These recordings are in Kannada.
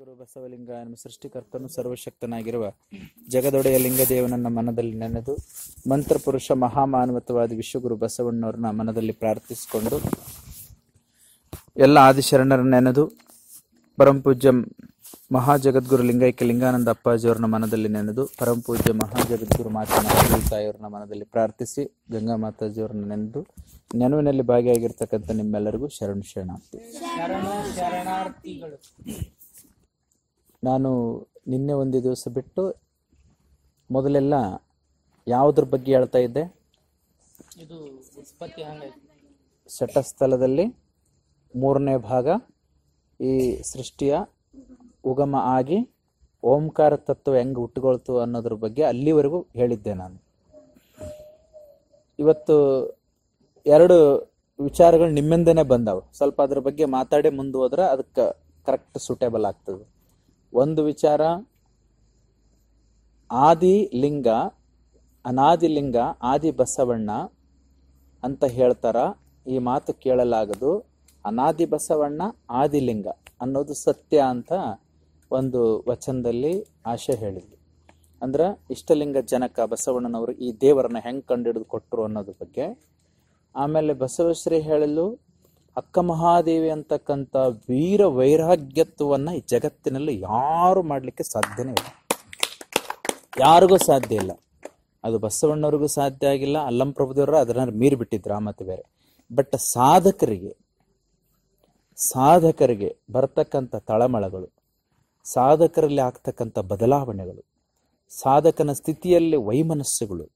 ಗುರು ಬಸವಲಿಂಗ ನಮ್ಮ ಸೃಷ್ಟಿಕರ್ತನು ಸರ್ವಶಕ್ತನಾಗಿರುವ ಜಗದೊಡೆಯ ಲಿಂಗದೇವನನ್ನ ಮನದಲ್ಲಿ ನೆನೆದು ಮಂತ್ರಪುರುಷ ಮಹಾಮಾನವತವಾದ ವಿಶ್ವಗುರು ಬಸವಣ್ಣವ್ರನ್ನ ಮನದಲ್ಲಿ ಪ್ರಾರ್ಥಿಸಿಕೊಂಡು ಎಲ್ಲ ಆದಿಶರಣರ ನೆನೆದು ಪರಂಪೂಜ್ಯ ಮಹಾಜಗದ್ಗುರು ಲಿಂಗೈಕ್ಯ ಲಿಂಗಾನಂದ ಅಪ್ಪಾಜಿಯವ್ರನ್ನ ಮನದಲ್ಲಿ ನೆನೆದು ಪರಂಪೂಜ್ಯ ಮಹಾಜಗದ್ಗುರು ಮಹಾದೇವಿ ತಾಯಿಯವ್ರನ್ನ ಮನದಲ್ಲಿ ಪ್ರಾರ್ಥಿಸಿ ಗಂಗಾ ಮಾತಾಜಿಯವ್ರನ್ನ ನೆನೆದು ನೆನವಿನಲ್ಲಿ ಭಾಗಿಯಾಗಿರ್ತಕ್ಕಂಥ ನಿಮ್ಮೆಲ್ಲರಿಗೂ ಶರಣ ಶರಣಾರ್ಥಿ ನಾನು ನಿನ್ನೆ ಒಂದು ದಿವಸ ಬಿಟ್ಟು ಮೊದಲೆಲ್ಲ ಯಾವುದ್ರ ಬಗ್ಗೆ ಹೇಳ್ತಾ ಇದ್ದೆ ಇದು ಉತ್ಪತ್ತಿ ಮೂರನೇ ಭಾಗ ಈ ಸೃಷ್ಟಿಯ ಉಗಮ ಆಗಿ ಓಂಕಾರ ತತ್ವ ಹೆಂಗೆ ಹುಟ್ಟುಕೊಳ್ತು ಅನ್ನೋದ್ರ ಬಗ್ಗೆ ಅಲ್ಲಿವರೆಗೂ ಹೇಳಿದ್ದೆ ನಾನು ಇವತ್ತು ಎರಡು ವಿಚಾರಗಳು ನಿಮ್ಮಿಂದನೇ ಬಂದವು ಸ್ವಲ್ಪ ಅದ್ರ ಬಗ್ಗೆ ಮಾತಾಡಿ ಮುಂದೆ ಅದಕ್ಕೆ ಕರೆಕ್ಟ್ ಸೂಟೇಬಲ್ ಆಗ್ತದೆ ಒಂದು ವಿಚಾರ ಆದಿ ಲಿಂಗ ಲಿಂಗ ಆದಿ ಬಸವಣ್ಣ ಅಂತ ಹೇಳ್ತಾರ ಈ ಮಾತು ಕೇಳಲಾಗದು ಅನಾದಿ ಬಸವಣ್ಣ ಆದಿಲಿಂಗ ಅನ್ನೋದು ಸತ್ಯ ಅಂತ ಒಂದು ವಚನದಲ್ಲಿ ಆಶೆ ಹೇಳಿದ್ವಿ ಅಂದ್ರೆ ಇಷ್ಟಲಿಂಗ ಜನಕ ಬಸವಣ್ಣನವರು ಈ ದೇವರನ್ನ ಹೆಂಗೆ ಕಂಡು ಕೊಟ್ಟರು ಅನ್ನೋದ್ರ ಬಗ್ಗೆ ಆಮೇಲೆ ಬಸವಶ್ರೀ ಹೇಳಲು ಅಕ್ಕ ಮಹಾದೇವಿ ಅಂತಕ್ಕಂಥ ವೀರ ವೈರಾಗ್ಯತ್ವವನ್ನು ಈ ಜಗತ್ತಿನಲ್ಲಿ ಯಾರು ಮಾಡಲಿಕ್ಕೆ ಸಾಧ್ಯನೇ ಇಲ್ಲ ಯಾರಿಗೂ ಸಾಧ್ಯ ಇಲ್ಲ ಅದು ಬಸವಣ್ಣವ್ರಿಗೂ ಸಾಧ್ಯ ಆಗಿಲ್ಲ ಅಲ್ಲಂ ಪ್ರಭುದೇವರು ಅದನ್ನ ಮೀರಿಬಿಟ್ಟಿದ್ರು ಆ ಮತ್ತೆ ಬೇರೆ ಬಟ್ ಸಾಧಕರಿಗೆ ಸಾಧಕರಿಗೆ ಬರ್ತಕ್ಕಂಥ ತಳಮಳಗಳು ಸಾಧಕರಲ್ಲಿ ಆಗ್ತಕ್ಕಂಥ ಬದಲಾವಣೆಗಳು ಸಾಧಕನ ಸ್ಥಿತಿಯಲ್ಲಿ ವೈಮನಸ್ಸುಗಳು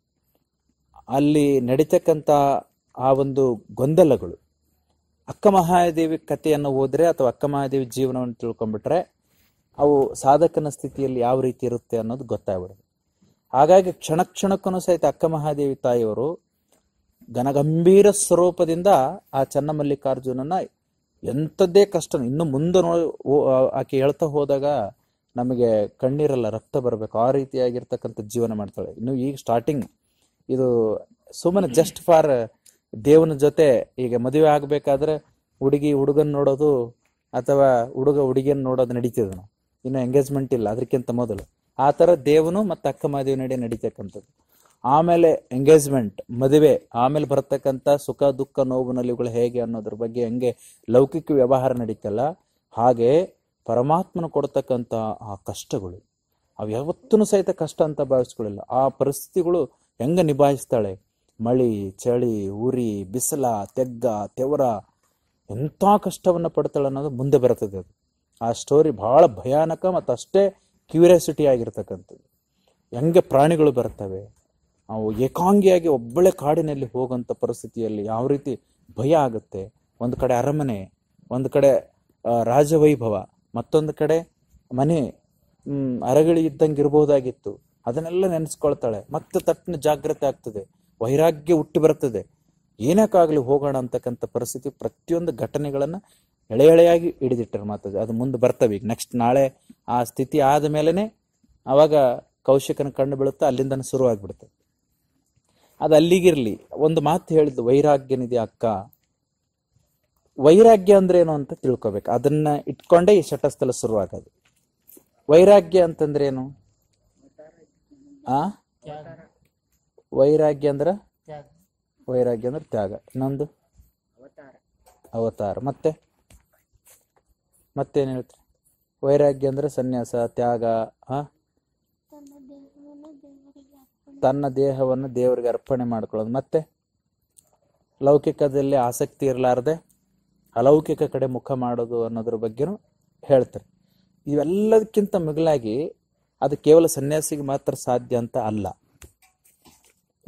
ಅಲ್ಲಿ ನಡೀತಕ್ಕಂಥ ಆ ಒಂದು ಗೊಂದಲಗಳು ಅಕ್ಕ ಮಹಾದೇವಿ ಕಥೆಯನ್ನು ಓದ್ರೆ ಅಥವಾ ಅಕ್ಕ ಮಹಾದೇವಿ ಜೀವನವನ್ನು ತಿಳ್ಕೊಂಡ್ಬಿಟ್ರೆ ಅವು ಸಾಧಕನ ಸ್ಥಿತಿಯಲ್ಲಿ ಯಾವ ರೀತಿ ಇರುತ್ತೆ ಅನ್ನೋದು ಗೊತ್ತಾಗ್ಬಿಡುತ್ತೆ ಹಾಗಾಗಿ ಕ್ಷಣ ಕ್ಷಣಕ್ಕೂ ಸಹಿತ ಅಕ್ಕ ಮಹಾದೇವಿ ತಾಯಿಯವರು ಘನಗಂಭೀರ ಸ್ವರೂಪದಿಂದ ಆ ಚನ್ನಮಲ್ಲಿಕಾರ್ಜುನನ ಎಂಥದ್ದೇ ಕಷ್ಟ ಇನ್ನು ಮುಂದೆ ನೋ ಆಕೆ ಹೇಳ್ತಾ ಹೋದಾಗ ನಮಗೆ ಕಣ್ಣೀರಲ್ಲ ರಕ್ತ ಬರಬೇಕು ಆ ರೀತಿಯಾಗಿರ್ತಕ್ಕಂಥ ಜೀವನ ಮಾಡ್ತಾಳೆ ಇನ್ನು ಈಗ ಸ್ಟಾರ್ಟಿಂಗ್ ಇದು ಸುಮ್ಮನೆ ಜಸ್ಟ್ ಫಾರ್ ದೇವನ ಜೊತೆ ಈಗ ಮದುವೆ ಆಗ್ಬೇಕಾದ್ರೆ ಹುಡುಗಿ ಹುಡುಗನ್ ನೋಡೋದು ಅಥವಾ ಹುಡುಗ ಹುಡುಗಿಯನ್ನು ನೋಡೋದು ನಡೀತದೆ ನಾವು ಇನ್ನು ಎಂಗೇಜ್ಮೆಂಟ್ ಇಲ್ಲ ಅದಕ್ಕಿಂತ ಮೊದಲು ಆ ಥರ ದೇವನು ಮತ್ತು ಅಕ್ಕ ಮದುವೆ ನಡೆ ನಡೀತಕ್ಕಂಥದ್ದು ಆಮೇಲೆ ಎಂಗೇಜ್ಮೆಂಟ್ ಮದುವೆ ಆಮೇಲೆ ಬರತಕ್ಕಂಥ ಸುಖ ದುಃಖ ನೋವು ನಲಿಗಳು ಹೇಗೆ ಅನ್ನೋದ್ರ ಬಗ್ಗೆ ಹೆಂಗೆ ಲೌಕಿಕ ವ್ಯವಹಾರ ನಡೀತಲ್ಲ ಹಾಗೆ ಪರಮಾತ್ಮನ ಕೊಡ್ತಕ್ಕಂಥ ಆ ಕಷ್ಟಗಳು ಅವು ಯಾವತ್ತೂ ಸಹಿತ ಕಷ್ಟ ಅಂತ ಭಾವಿಸ್ಕೊಳ್ಳಿಲ್ಲ ಆ ಪರಿಸ್ಥಿತಿಗಳು ಹೆಂಗೆ ನಿಭಾಯಿಸ್ತಾಳೆ ಮಳಿ ಚಳಿ ಉರಿ ಬಿಸಿಲ ತೆಗ್ಗ ತೆವರ ಎಂಥ ಕಷ್ಟವನ್ನು ಪಡ್ತಾಳೆ ಅನ್ನೋದು ಮುಂದೆ ಬರ್ತದೆ ಅದು ಆ ಸ್ಟೋರಿ ಭಾಳ ಭಯಾನಕ ಮತ್ತು ಅಷ್ಟೇ ಕ್ಯೂರಿಯಾಸಿಟಿ ಆಗಿರ್ತಕ್ಕಂಥದ್ದು ಹೆಂಗೆ ಪ್ರಾಣಿಗಳು ಬರ್ತವೆ ಅವು ಏಕಾಂಗಿಯಾಗಿ ಒಬ್ಬಳೆ ಕಾಡಿನಲ್ಲಿ ಹೋಗೋಂಥ ಪರಿಸ್ಥಿತಿಯಲ್ಲಿ ಯಾವ ರೀತಿ ಭಯ ಆಗುತ್ತೆ ಒಂದು ಕಡೆ ಅರಮನೆ ಒಂದು ಕಡೆ ರಾಜವೈಭವ ಮತ್ತೊಂದು ಕಡೆ ಮನೆ ಅರಗಳಿ ಇದ್ದಂಗೆ ಇರ್ಬೋದಾಗಿತ್ತು ಅದನ್ನೆಲ್ಲ ನೆನೆಸ್ಕೊಳ್ತಾಳೆ ಮತ್ತೆ ತಟ್ಟಿನ ಜಾಗ್ರತೆ ಆಗ್ತದೆ ವೈರಾಗ್ಯ ಹುಟ್ಟಿ ಬರ್ತದೆ ಏನಕ್ಕಾಗಲಿ ಹೋಗೋಣ ಅಂತಕ್ಕಂಥ ಪರಿಸ್ಥಿತಿ ಪ್ರತಿಯೊಂದು ಘಟನೆಗಳನ್ನು ಎಳೆ ಎಳೆಯಾಗಿ ಹಿಡಿದಿಟ್ಟರು ಮಾತದೆ ಅದು ಮುಂದೆ ಬರ್ತವೆ ಈಗ ನೆಕ್ಸ್ಟ್ ನಾಳೆ ಆ ಸ್ಥಿತಿ ಆದ ಮೇಲೇ ಆವಾಗ ಕೌಶಿಕನ ಕಣ್ಣು ಬೀಳುತ್ತೆ ಅಲ್ಲಿಂದ ಶುರು ಅದು ಅಲ್ಲಿಗಿರಲಿ ಒಂದು ಮಾತು ಹೇಳಿದ್ದು ವೈರಾಗ್ಯನಿದೆ ಅಕ್ಕ ವೈರಾಗ್ಯ ಅಂದ್ರೆ ಏನು ಅಂತ ತಿಳ್ಕೊಬೇಕು ಅದನ್ನ ಇಟ್ಕೊಂಡೇ ಈ ಶಟಸ್ಥಲ ಶುರುವಾಗದು ವೈರಾಗ್ಯ ಅಂತಂದ್ರೆ ಏನು ಆ ವೈರಾಗ್ಯ ಅಂದ್ರೆ ವೈರಾಗ್ಯ ಅಂದ್ರೆ ತ್ಯಾಗ ಇನ್ನೊಂದು ಅವತಾರ ಮತ್ತೆ ಮತ್ತೇನು ಹೇಳ್ತೀರಿ ವೈರಾಗ್ಯ ಅಂದ್ರೆ ಸನ್ಯಾಸ ತ್ಯಾಗ ಹ ತನ್ನ ದೇಹವನ್ನು ದೇವರಿಗೆ ಅರ್ಪಣೆ ಮಾಡ್ಕೊಳ್ಳೋದು ಮತ್ತೆ ಲೌಕಿಕದಲ್ಲಿ ಆಸಕ್ತಿ ಇರಲಾರದೆ ಅಲೌಕಿಕ ಕಡೆ ಮುಖ ಮಾಡೋದು ಅನ್ನೋದ್ರ ಬಗ್ಗೆನೂ ಹೇಳ್ತಾರೆ ಇವೆಲ್ಲದಕ್ಕಿಂತ ಮಿಗಿಲಾಗಿ ಅದು ಕೇವಲ ಸನ್ಯಾಸಿಗೆ ಮಾತ್ರ ಸಾಧ್ಯ ಅಂತ ಅಲ್ಲ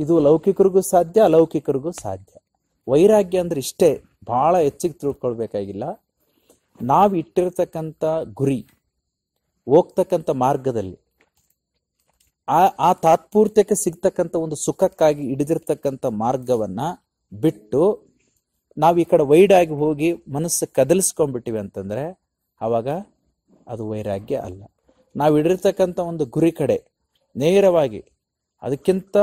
ಇದು ಲೌಕಿಕರಿಗೂ ಸಾಧ್ಯ ಅಲೌಕಿಕರಿಗೂ ಸಾಧ್ಯ ವೈರಾಗ್ಯ ಅಂದ್ರೆ ಇಷ್ಟೇ ಬಹಳ ಹೆಚ್ಚಿಗೆ ತಿಳ್ಕೊಳ್ಬೇಕಾಗಿಲ್ಲ ನಾವು ಇಟ್ಟಿರ್ತಕ್ಕಂಥ ಗುರಿ ಹೋಗ್ತಕ್ಕಂಥ ಮಾರ್ಗದಲ್ಲಿ ಆ ಆ ತಾತ್ಪೂರ್ತ್ಯಕ್ಕೆ ಸಿಗ್ತಕ್ಕಂಥ ಒಂದು ಸುಖಕ್ಕಾಗಿ ಹಿಡಿದಿರ್ತಕ್ಕಂಥ ಮಾರ್ಗವನ್ನ ಬಿಟ್ಟು ನಾವು ಈ ಕಡೆ ವೈಡಾಗಿ ಹೋಗಿ ಮನಸ್ಸು ಕದಲಿಸ್ಕೊಂಡ್ಬಿಟ್ಟಿವಿ ಅಂತಂದ್ರೆ ಆವಾಗ ಅದು ವೈರಾಗ್ಯ ಅಲ್ಲ ನಾವು ಇಡಿರ್ತಕ್ಕಂಥ ಒಂದು ಗುರಿ ಕಡೆ ನೇರವಾಗಿ ಅದಕ್ಕಿಂತ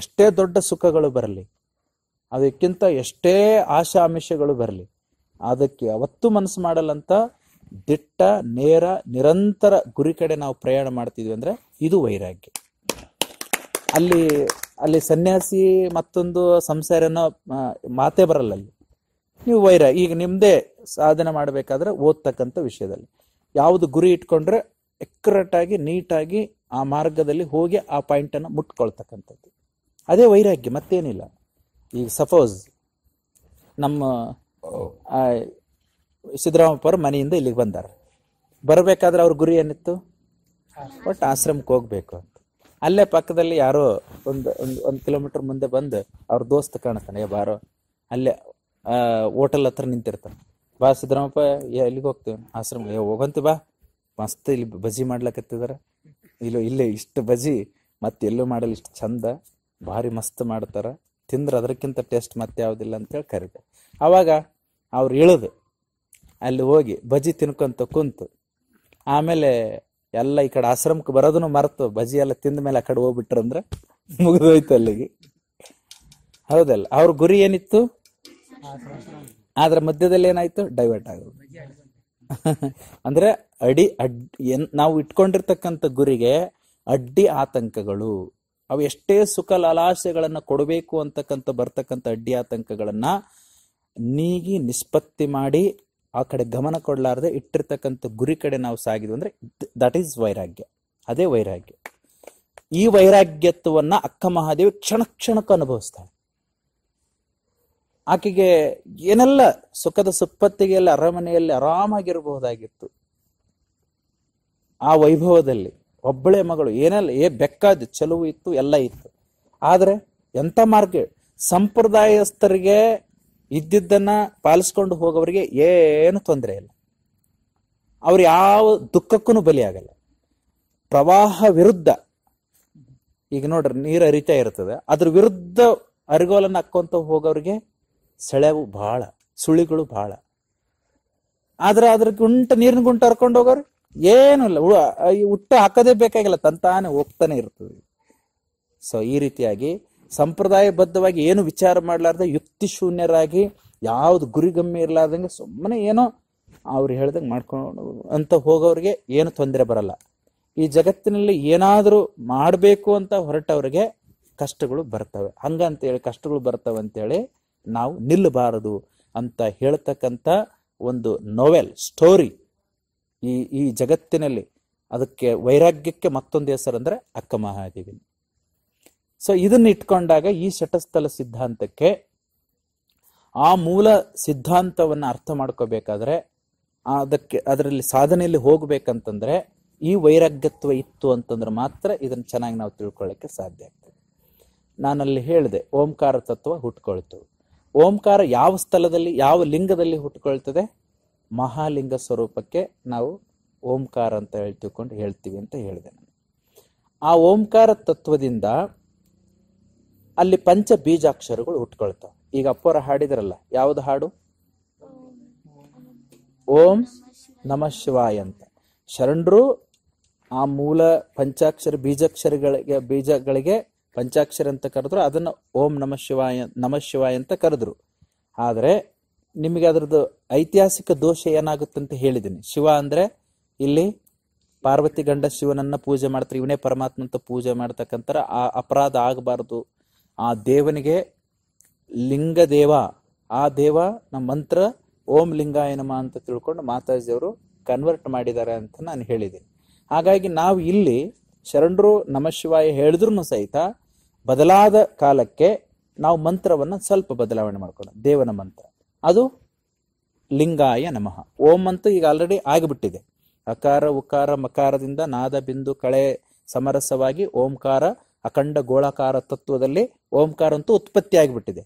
ಎಷ್ಟೇ ದೊಡ್ಡ ಸುಖಗಳು ಬರಲಿ ಅದಕ್ಕಿಂತ ಎಷ್ಟೇ ಆಶಾಮಿಷಗಳು ಬರಲಿ ಅದಕ್ಕೆ ಅವತ್ತು ಮನಸ್ಸು ಮಾಡಲ್ಲಂತ ದಿಟ್ಟ ನೇರ ನಿರಂತರ ಗುರಿ ಕಡೆ ನಾವು ಪ್ರಯಾಣ ಮಾಡ್ತಿದ್ವಿ ಅಂದ್ರೆ ಇದು ವೈರಾಗ್ಯ ಅಲ್ಲಿ ಅಲ್ಲಿ ಸನ್ಯಾಸಿ ಮತ್ತೊಂದು ಸಂಸಾರನೋ ಮಾತೇ ಬರಲ್ಲ ಅಲ್ಲಿ ನೀವು ವೈರ ಈಗ ನಿಮ್ದೇ ಸಾಧನೆ ಮಾಡಬೇಕಾದ್ರೆ ಓದ್ತಕ್ಕಂಥ ವಿಷಯದಲ್ಲಿ ಯಾವುದು ಗುರಿ ಇಟ್ಕೊಂಡ್ರೆ ಎಕ್ಯುರೇಟ್ ಆಗಿ ನೀಟಾಗಿ ಆ ಮಾರ್ಗದಲ್ಲಿ ಹೋಗಿ ಆ ಪಾಯಿಂಟನ್ನು ಮುಟ್ಕೊಳ್ತಕ್ಕಂಥದ್ದು ಅದೇ ವೈರಾಗ್ಯ ಮತ್ತೇನಿಲ್ಲ ಈಗ ಸಪೋಸ್ ನಮ್ಮ ಸಿದ್ದರಾಮಪ್ಪ ಅವರು ಮನೆಯಿಂದ ಇಲ್ಲಿಗೆ ಬಂದಾರೆ ಬರಬೇಕಾದ್ರೆ ಅವ್ರ ಗುರಿ ಏನಿತ್ತು ಒಟ್ಟು ಆಶ್ರಮಕ್ಕೆ ಹೋಗ್ಬೇಕು ಅಂತ ಅಲ್ಲೇ ಪಕ್ಕದಲ್ಲಿ ಯಾರೋ ಒಂದು ಒಂದು ಒಂದು ಕಿಲೋಮೀಟರ್ ಮುಂದೆ ಬಂದು ಅವ್ರ ದೋಸ್ತ ಕಾಣ್ತಾನೆ ಬಾರೋ ಅಲ್ಲೇ ಹೋಟೆಲ್ ಹತ್ರ ನಿಂತಿರ್ತಾನೆ ಬಾ ಸಿದ್ದರಾಮಪ್ಪ ಎಲ್ಲಿಗೆ ಹೋಗ್ತೀವಿ ಆಶ್ರಮ ಹೋಗಂತಿ ಬಾ ಮಸ್ತ್ ಇಲ್ಲಿ ಬಜಿ ಮಾಡ್ಲಕತ್ತಿದಾರೆ ಇಲ್ಲೋ ಇಲ್ಲೇ ಇಷ್ಟು ಬಜಿ ಮತ್ತೆ ಎಲ್ಲೂ ಮಾಡಲ್ಲ ಇಷ್ಟು ಚಂದ ಭಾರಿ ಮಸ್ತ್ ಮಾಡ್ತಾರೆ ತಿಂದ್ರೆ ಅದಕ್ಕಿಂತ ಟೇಸ್ಟ್ ಮತ್ತೆ ಯಾವುದಿಲ್ಲ ಅಂತೇಳಿ ಕರಿದೆ ಆವಾಗ ಅವ್ರು ಇಳಿದು ಅಲ್ಲಿ ಹೋಗಿ ಬಜಿ ತಿನ್ಕೊಂತ ಕುಂತು ಆಮೇಲೆ ಎಲ್ಲ ಈ ಕಡೆ ಆಶ್ರಮಕ್ಕೆ ಬರೋದನ್ನು ಮರೆತು ಬಜಿ ಎಲ್ಲ ತಿಂದ ಮೇಲೆ ಆ ಕಡೆ ಹೋಗ್ಬಿಟ್ರಂದ್ರೆ ಮುಗಿದೋಯ್ತು ಅಲ್ಲಿಗೆ ಹೌದಲ್ಲ ಅವ್ರ ಗುರಿ ಏನಿತ್ತು ಆದ್ರೆ ಮಧ್ಯದಲ್ಲಿ ಏನಾಯ್ತು ಡೈವರ್ಟ್ ಆಗೋದು ಅಂದ್ರೆ ಅಡಿ ಅಡ್ ಎನ್ ನಾವು ಇಟ್ಕೊಂಡಿರ್ತಕ್ಕಂಥ ಗುರಿಗೆ ಅಡ್ಡಿ ಆತಂಕಗಳು ಅವು ಎಷ್ಟೇ ಸುಖ ಲಲಾಸೆಗಳನ್ನು ಕೊಡಬೇಕು ಅಂತಕ್ಕಂಥ ಬರ್ತಕ್ಕಂಥ ಅಡ್ಡಿ ಆತಂಕಗಳನ್ನ ನೀಗಿ ನಿಷ್ಪತ್ತಿ ಮಾಡಿ ಆ ಕಡೆ ಗಮನ ಕೊಡಲಾರದೆ ಇಟ್ಟಿರ್ತಕ್ಕಂಥ ಗುರಿ ಕಡೆ ನಾವು ಸಾಗಿದ್ವು ಅಂದ್ರೆ ದಟ್ ಈಸ್ ವೈರಾಗ್ಯ ಅದೇ ವೈರಾಗ್ಯ ಈ ವೈರಾಗ್ಯತ್ವವನ್ನು ಅಕ್ಕ ಮಹಾದೇವಿ ಕ್ಷಣ ಕ್ಷಣಕ್ಕೂ ಅನುಭವಿಸ್ತಾಳೆ ಆಕೆಗೆ ಏನೆಲ್ಲ ಸುಖದ ಸುಪ್ಪತ್ತಿಗೆಯಲ್ಲಿ ಅರಮನೆಯಲ್ಲಿ ಆರಾಮಾಗಿರಬಹುದಾಗಿತ್ತು ಆ ವೈಭವದಲ್ಲಿ ಒಬ್ಬಳೆ ಮಗಳು ಏನೆಲ್ಲ ಏ ಬೆಕ್ಕಾದ ಚೆಲುವು ಇತ್ತು ಎಲ್ಲ ಇತ್ತು ಆದರೆ ಎಂಥ ಮಾರ್ಗ ಸಂಪ್ರದಾಯಸ್ಥರಿಗೆ ಇದ್ದಿದ್ದನ್ನ ಪಾಲಿಸ್ಕೊಂಡು ಹೋಗೋರಿಗೆ ಏನು ತೊಂದರೆ ಇಲ್ಲ ಅವ್ರು ಯಾವ ದುಃಖಕ್ಕೂ ಬಲಿಯಾಗಲ್ಲ ಪ್ರವಾಹ ವಿರುದ್ಧ ಈಗ ನೋಡ್ರಿ ನೀರು ಹರಿತಾ ಇರ್ತದೆ ಅದ್ರ ವಿರುದ್ಧ ಅರಿಗೋಲನ್ನು ಹಾಕ್ಕೊಂತ ಹೋಗೋರಿಗೆ ಸೆಳೆವು ಬಹಳ ಸುಳಿಗಳು ಬಹಳ ಆದ್ರೆ ಅದ್ರ ಗುಂಟ ನೀರಿನ ಗುಂಟ ಹರ್ಕೊಂಡು ಹೋಗೋರು ಏನೂ ಇಲ್ಲ ಹುಟ್ಟ ಹಾಕೋದೇ ಬೇಕಾಗಿಲ್ಲ ತಂತಾನೆ ಹೋಗ್ತಾನೆ ಇರ್ತದೆ ಸೊ ಈ ರೀತಿಯಾಗಿ ಸಂಪ್ರದಾಯಬದ್ಧವಾಗಿ ಏನು ವಿಚಾರ ಮಾಡಲಾರ್ದ ಯುಕ್ತಿ ಶೂನ್ಯರಾಗಿ ಯಾವ್ದು ಗುರಿಗಮ್ಮಿ ಇರ್ಲಾರ್ದಂಗೆ ಸುಮ್ಮನೆ ಏನೋ ಅವ್ರು ಹೇಳ್ದಂಗೆ ಮಾಡ್ಕೊಂಡು ಅಂತ ಹೋಗೋರಿಗೆ ಏನು ತೊಂದರೆ ಬರಲ್ಲ ಈ ಜಗತ್ತಿನಲ್ಲಿ ಏನಾದರೂ ಮಾಡಬೇಕು ಅಂತ ಹೊರಟವ್ರಿಗೆ ಕಷ್ಟಗಳು ಬರ್ತವೆ ಹಂಗಂತೇಳಿ ಕಷ್ಟಗಳು ಬರ್ತವೆ ಅಂತೇಳಿ ನಾವು ನಿಲ್ಲಬಾರದು ಅಂತ ಹೇಳ್ತಕ್ಕಂಥ ಒಂದು ನೊವೆಲ್ ಸ್ಟೋರಿ ಈ ಈ ಜಗತ್ತಿನಲ್ಲಿ ಅದಕ್ಕೆ ವೈರಾಗ್ಯಕ್ಕೆ ಮತ್ತೊಂದು ಹೆಸರಂದರೆ ಅಕ್ಕ ಮಹಾದೇವಿ ಸೊ ಇದನ್ನ ಇಟ್ಕೊಂಡಾಗ ಈ ಶಟಸ್ಥಲ ಸಿದ್ಧಾಂತಕ್ಕೆ ಆ ಮೂಲ ಸಿದ್ಧಾಂತವನ್ನು ಅರ್ಥ ಮಾಡ್ಕೋಬೇಕಾದ್ರೆ ಅದಕ್ಕೆ ಅದರಲ್ಲಿ ಸಾಧನೆಯಲ್ಲಿ ಹೋಗ್ಬೇಕಂತಂದ್ರೆ ಈ ವೈರಾಗ್ಯತ್ವ ಇತ್ತು ಅಂತಂದ್ರೆ ಮಾತ್ರ ಇದನ್ನು ಚೆನ್ನಾಗಿ ನಾವು ತಿಳ್ಕೊಳ್ಳೋಕ್ಕೆ ಸಾಧ್ಯ ಆಗ್ತದೆ ನಾನಲ್ಲಿ ಹೇಳಿದೆ ಓಂಕಾರ ತತ್ವ ಹುಟ್ಕೊಳ್ತು ಓಂಕಾರ ಯಾವ ಸ್ಥಳದಲ್ಲಿ ಯಾವ ಲಿಂಗದಲ್ಲಿ ಹುಟ್ಟುಕೊಳ್ತದೆ ಮಹಾಲಿಂಗ ಸ್ವರೂಪಕ್ಕೆ ನಾವು ಓಂಕಾರ ಅಂತ ಹೇಳಿ ಹೇಳ್ತೀವಿ ಅಂತ ಹೇಳಿದೆ ನಾನು ಆ ಓಂಕಾರ ತತ್ವದಿಂದ ಅಲ್ಲಿ ಪಂಚ ಬೀಜಾಕ್ಷರಗಳು ಹುಟ್ಕೊಳ್ತಾವೆ ಈಗ ಅಪ್ಪರ ಹಾಡಿದ್ರಲ್ಲ ಯಾವ್ದು ಹಾಡು ಓಂ ನಮ ಶಿವಾಯ ಅಂತ ಶರಣರು ಆ ಮೂಲ ಪಂಚಾಕ್ಷರ ಬೀಜಾಕ್ಷರಗಳಿಗೆ ಬೀಜಗಳಿಗೆ ಪಂಚಾಕ್ಷರ ಅಂತ ಕರೆದ್ರು ಅದನ್ನು ಓಂ ನಮ ಶಿವಾಯ ನಮ ಶಿವಾಯ ಅಂತ ಕರೆದ್ರು ಆದರೆ ನಿಮಗೆ ಅದರದ್ದು ಐತಿಹಾಸಿಕ ದೋಷ ಏನಾಗುತ್ತೆ ಅಂತ ಹೇಳಿದ್ದೀನಿ ಶಿವ ಅಂದರೆ ಇಲ್ಲಿ ಪಾರ್ವತಿ ಗಂಡ ಶಿವನನ್ನ ಪೂಜೆ ಮಾಡ್ತಾರೆ ಇವನೇ ಪರಮಾತ್ಮ ಅಂತ ಪೂಜೆ ಮಾಡ್ತಕ್ಕಂಥ ಆ ಅಪರಾಧ ಆಗಬಾರ್ದು ಆ ದೇವನಿಗೆ ಲಿಂಗ ದೇವ ಆ ದೇವ ನಮ್ಮ ಮಂತ್ರ ಓಂ ಲಿಂಗಾಯನಮ ಅಂತ ತಿಳ್ಕೊಂಡು ಮಾತಾಜಿಯವರು ಕನ್ವರ್ಟ್ ಮಾಡಿದ್ದಾರೆ ಅಂತ ನಾನು ಹೇಳಿದೆ ಹಾಗಾಗಿ ನಾವು ಇಲ್ಲಿ ಶರಣರು ನಮಃ ಶಿವಾಯ ಹೇಳಿದ್ರು ಸಹಿತ ಬದಲಾದ ಕಾಲಕ್ಕೆ ನಾವು ಮಂತ್ರವನ್ನು ಸ್ವಲ್ಪ ಬದಲಾವಣೆ ಮಾಡ್ಕೊಳ್ಳೋಣ ದೇವನ ಮಂತ್ರ ಅದು ಲಿಂಗಾಯ ನಮಃ ಓಂ ಅಂತೂ ಈಗ ಆಲ್ರೆಡಿ ಆಗಿಬಿಟ್ಟಿದೆ ಅಕಾರ ಉಕಾರ ಮಕಾರದಿಂದ ನಾದ ಬಿಂದು ಕಳೆ ಸಮರಸವಾಗಿ ಓಂಕಾರ ಅಖಂಡ ಗೋಳಾಕಾರ ತತ್ವದಲ್ಲಿ ಓಂಕಾರ ಅಂತೂ ಉತ್ಪತ್ತಿ ಆಗಿಬಿಟ್ಟಿದೆ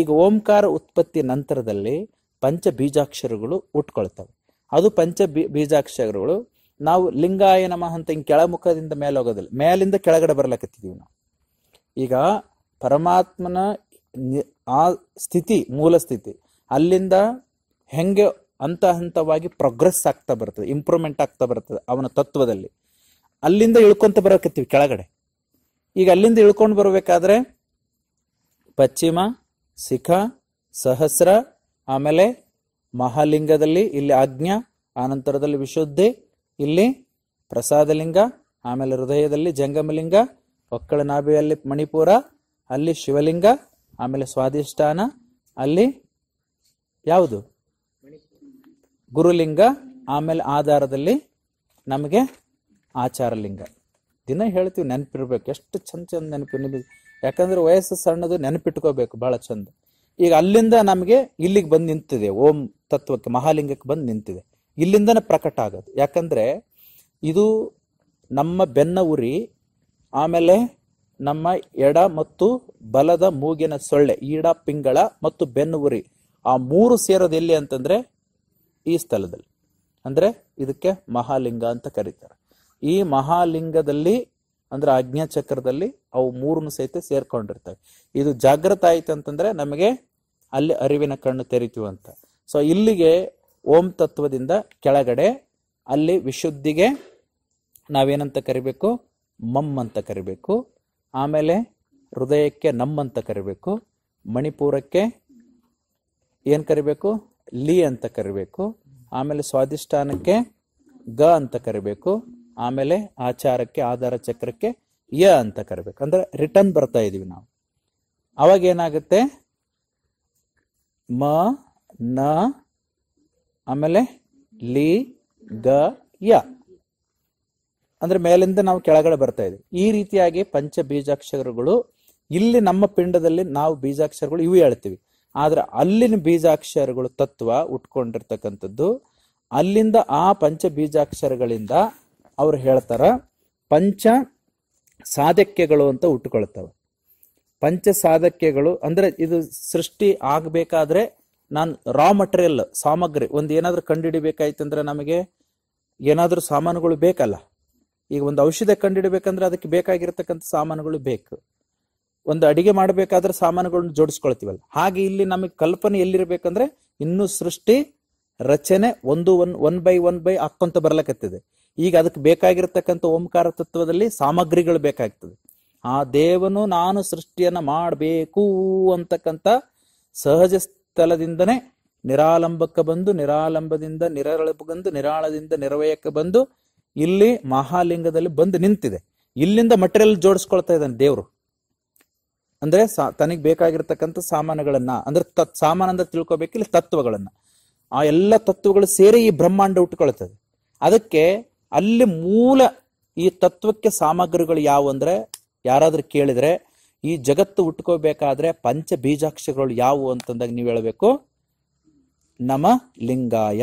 ಈಗ ಓಂಕಾರ ಉತ್ಪತ್ತಿ ನಂತರದಲ್ಲಿ ಪಂಚ ಬೀಜಾಕ್ಷರಗಳು ಉಟ್ಕೊಳ್ತವೆ ಅದು ಪಂಚ ಬಿ ಬೀಜಾಕ್ಷರಗಳು ನಾವು ಲಿಂಗಾಯ ನಮಃ ಅಂತ ಹಿಂಗೆ ಕೆಳಮುಖದಿಂದ ಮೇಲೆ ಹೋಗೋದಿಲ್ಲ ಮೇಲಿಂದ ಕೆಳಗಡೆ ಬರ್ಲಕತ್ತಿದೀವಿ ನಾವು ಈಗ ಪರಮಾತ್ಮನ ಆ ಸ್ಥಿತಿ ಮೂಲ ಸ್ಥಿತಿ ಅಲ್ಲಿಂದ ಹೆಂಗೆ ಹಂತ ಹಂತವಾಗಿ ಪ್ರೋಗ್ರೆಸ್ ಆಗ್ತಾ ಬರ್ತದೆ ಇಂಪ್ರೂವ್ಮೆಂಟ್ ಆಗ್ತಾ ಬರ್ತದೆ ಅವನ ತತ್ವದಲ್ಲಿ ಅಲ್ಲಿಂದ ಇಳ್ಕೊಂತ ಬರೋಕತ್ತೀವಿ ಕೆಳಗಡೆ ಈಗ ಅಲ್ಲಿಂದ ಇಳ್ಕೊಂಡು ಬರಬೇಕಾದ್ರೆ ಪಶ್ಚಿಮ ಸಿಖ ಸಹಸ್ರ ಆಮೇಲೆ ಮಹಾಲಿಂಗದಲ್ಲಿ ಇಲ್ಲಿ ಆಜ್ಞ ಆನಂತರದಲ್ಲಿ ವಿಶುದ್ಧಿ ಇಲ್ಲಿ ಪ್ರಸಾದಲಿಂಗ ಆಮೇಲೆ ಹೃದಯದಲ್ಲಿ ಜಂಗಮಲಿಂಗ ಒಕ್ಕಳ ನಾಭಿಯಲ್ಲಿ ಮಣಿಪುರ ಅಲ್ಲಿ ಶಿವಲಿಂಗ ಆಮೇಲೆ ಸ್ವಾಧಿಷ್ಠಾನ ಅಲ್ಲಿ ಯಾವುದು ಗುರುಲಿಂಗ ಆಮೇಲೆ ಆಧಾರದಲ್ಲಿ ನಮಗೆ ಆಚಾರಲಿಂಗ ದಿನ ಹೇಳ್ತೀವಿ ನೆನಪಿರ್ಬೇಕು ಎಷ್ಟು ಚಂದ ಚಂದ ನೆನಪಿ ನಿಮಗೆ ಯಾಕಂದ್ರೆ ವಯಸ್ಸು ಸಣ್ಣದು ನೆನಪಿಟ್ಕೋಬೇಕು ಬಹಳ ಚಂದ ಈಗ ಅಲ್ಲಿಂದ ನಮಗೆ ಇಲ್ಲಿಗೆ ಬಂದು ನಿಂತಿದೆ ಓಂ ತತ್ವಕ್ಕೆ ಮಹಾಲಿಂಗಕ್ಕೆ ಬಂದು ನಿಂತಿದೆ ಇಲ್ಲಿಂದನೇ ಪ್ರಕಟ ಆಗೋದು ಯಾಕಂದ್ರೆ ಇದು ನಮ್ಮ ಬೆನ್ನ ಉರಿ ಆಮೇಲೆ ನಮ್ಮ ಎಡ ಮತ್ತು ಬಲದ ಮೂಗಿನ ಸೊಳ್ಳೆ ಈಡ ಪಿಂಗಳ ಮತ್ತು ಬೆನ್ನು ಉರಿ ಆ ಮೂರು ಸೇರೋದು ಎಲ್ಲಿ ಅಂತಂದ್ರೆ ಈ ಸ್ಥಳದಲ್ಲಿ ಅಂದ್ರೆ ಇದಕ್ಕೆ ಮಹಾಲಿಂಗ ಅಂತ ಕರೀತಾರೆ ಈ ಮಹಾಲಿಂಗದಲ್ಲಿ ಅಂದ್ರೆ ಆಜ್ಞಾ ಚಕ್ರದಲ್ಲಿ ಅವು ಮೂರನ್ನು ಸಹಿತ ಸೇರ್ಕೊಂಡಿರ್ತವೆ ಇದು ಜಾಗ್ರತ ಆಯ್ತು ಅಂತಂದ್ರೆ ನಮಗೆ ಅಲ್ಲಿ ಅರಿವಿನ ಕಣ್ಣು ತೆರಿತೀವಿ ಅಂತ ಸೊ ಇಲ್ಲಿಗೆ ಓಂ ತತ್ವದಿಂದ ಕೆಳಗಡೆ ಅಲ್ಲಿ ವಿಶುದ್ಧಿಗೆ ನಾವೇನಂತ ಕರಿಬೇಕು ಮಮ್ ಅಂತ ಕರಿಬೇಕು ಆಮೇಲೆ ಹೃದಯಕ್ಕೆ ನಮ್ ಅಂತ ಕರಿಬೇಕು ಮಣಿಪುರಕ್ಕೆ ಏನು ಕರಿಬೇಕು ಲಿ ಅಂತ ಕರಿಬೇಕು ಆಮೇಲೆ ಸ್ವಾದಿಷ್ಠಾನಕ್ಕೆ ಗ ಅಂತ ಕರಿಬೇಕು ಆಮೇಲೆ ಆಚಾರಕ್ಕೆ ಆಧಾರ ಚಕ್ರಕ್ಕೆ ಯ ಅಂತ ಕರಿಬೇಕು ಅಂದ್ರೆ ರಿಟರ್ನ್ ಬರ್ತಾ ಇದೀವಿ ನಾವು ಅವಾಗ ಏನಾಗುತ್ತೆ ಮ ನ ಆಮೇಲೆ ಲಿ ಗ ಯ ಅಂದ್ರೆ ಮೇಲಿಂದ ನಾವು ಕೆಳಗಡೆ ಬರ್ತಾ ಇದ್ವಿ ಈ ರೀತಿಯಾಗಿ ಪಂಚ ಬೀಜಾಕ್ಷರಗಳು ಇಲ್ಲಿ ನಮ್ಮ ಪಿಂಡದಲ್ಲಿ ನಾವು ಬೀಜಾಕ್ಷರಗಳು ಇವು ಹೇಳ್ತೀವಿ ಆದ್ರೆ ಅಲ್ಲಿನ ಬೀಜಾಕ್ಷರಗಳು ತತ್ವ ಉಟ್ಕೊಂಡಿರ್ತಕ್ಕಂಥದ್ದು ಅಲ್ಲಿಂದ ಆ ಪಂಚ ಬೀಜಾಕ್ಷರಗಳಿಂದ ಅವ್ರು ಹೇಳ್ತಾರ ಪಂಚ ಸಾಧಕ್ಯಗಳು ಅಂತ ಉಟ್ಕೊಳ್ತಾವೆ ಪಂಚ ಸಾಧಕ್ಯಗಳು ಅಂದ್ರೆ ಇದು ಸೃಷ್ಟಿ ಆಗ್ಬೇಕಾದ್ರೆ ನಾನು ರಾ ಮಟೀರಿಯಲ್ ಸಾಮಗ್ರಿ ಒಂದು ಏನಾದ್ರೂ ಕಂಡುಹಿಡಿಬೇಕಾಯ್ತಂದ್ರೆ ನಮಗೆ ಏನಾದರೂ ಸಾಮಾನುಗಳು ಬೇಕಲ್ಲ ಈಗ ಒಂದು ಔಷಧ ಕಂಡಿಡಬೇಕಂದ್ರೆ ಅದಕ್ಕೆ ಬೇಕಾಗಿರತಕ್ಕಂಥ ಸಾಮಾನುಗಳು ಬೇಕು ಒಂದು ಅಡಿಗೆ ಮಾಡಬೇಕಾದ್ರೆ ಸಾಮಾನುಗಳನ್ನು ಜೋಡಿಸ್ಕೊಳ್ತೀವಲ್ಲ ಹಾಗೆ ಇಲ್ಲಿ ನಮಗೆ ಕಲ್ಪನೆ ಎಲ್ಲಿರ್ಬೇಕಂದ್ರೆ ಇನ್ನೂ ಸೃಷ್ಟಿ ರಚನೆ ಒಂದು one one by one by ಹಾಕೊಂತ ಬರ್ಲಕತ್ತಿದೆ ಈಗ ಅದಕ್ಕೆ ಬೇಕಾಗಿರತಕ್ಕಂಥ ಓಂಕಾರ ತತ್ವದಲ್ಲಿ ಸಾಮಗ್ರಿಗಳು ಬೇಕಾಗ್ತದೆ ಆ ದೇವನು ನಾನು ಸೃಷ್ಟಿಯನ್ನ ಮಾಡಬೇಕು ಅಂತಕ್ಕಂಥ ಸಹಜ ಸ್ಥಳದಿಂದನೇ ನಿರಾಲಂಬಕ್ಕೆ ಬಂದು ನಿರಾಲಂಬದಿಂದ ಬಂದು ನಿರಾಳದಿಂದ ನಿರವಯಕ್ಕೆ ಬಂದು ಇಲ್ಲಿ ಮಹಾಲಿಂಗದಲ್ಲಿ ಬಂದು ನಿಂತಿದೆ ಇಲ್ಲಿಂದ ಮಟೀರಿಯಲ್ ಜೋಡಿಸ್ಕೊಳ್ತಾ ಇದ್ದಾನೆ ದೇವರು ಅಂದ್ರೆ ತನಗೆ ಬೇಕಾಗಿರ್ತಕ್ಕಂಥ ಸಾಮಾನುಗಳನ್ನ ಅಂದ್ರೆ ತತ್ ಸಾಮಾನ ತಿಳ್ಕೊಬೇಕು ಇಲ್ಲಿ ತತ್ವಗಳನ್ನ ಆ ಎಲ್ಲ ತತ್ವಗಳು ಸೇರಿ ಈ ಬ್ರಹ್ಮಾಂಡ ಉಟ್ಕೊಳ್ತದೆ ಅದಕ್ಕೆ ಅಲ್ಲಿ ಮೂಲ ಈ ತತ್ವಕ್ಕೆ ಸಾಮಗ್ರಿಗಳು ಯಾವ ಅಂದ್ರೆ ಯಾರಾದ್ರೂ ಕೇಳಿದ್ರೆ ಈ ಜಗತ್ತು ಉಟ್ಕೋಬೇಕಾದ್ರೆ ಪಂಚ ಬೀಜಾಕ್ಷರಗಳು ಯಾವುವು ಅಂತಂದಾಗ ನೀವು ಹೇಳಬೇಕು ನಮ ಲಿಂಗಾಯ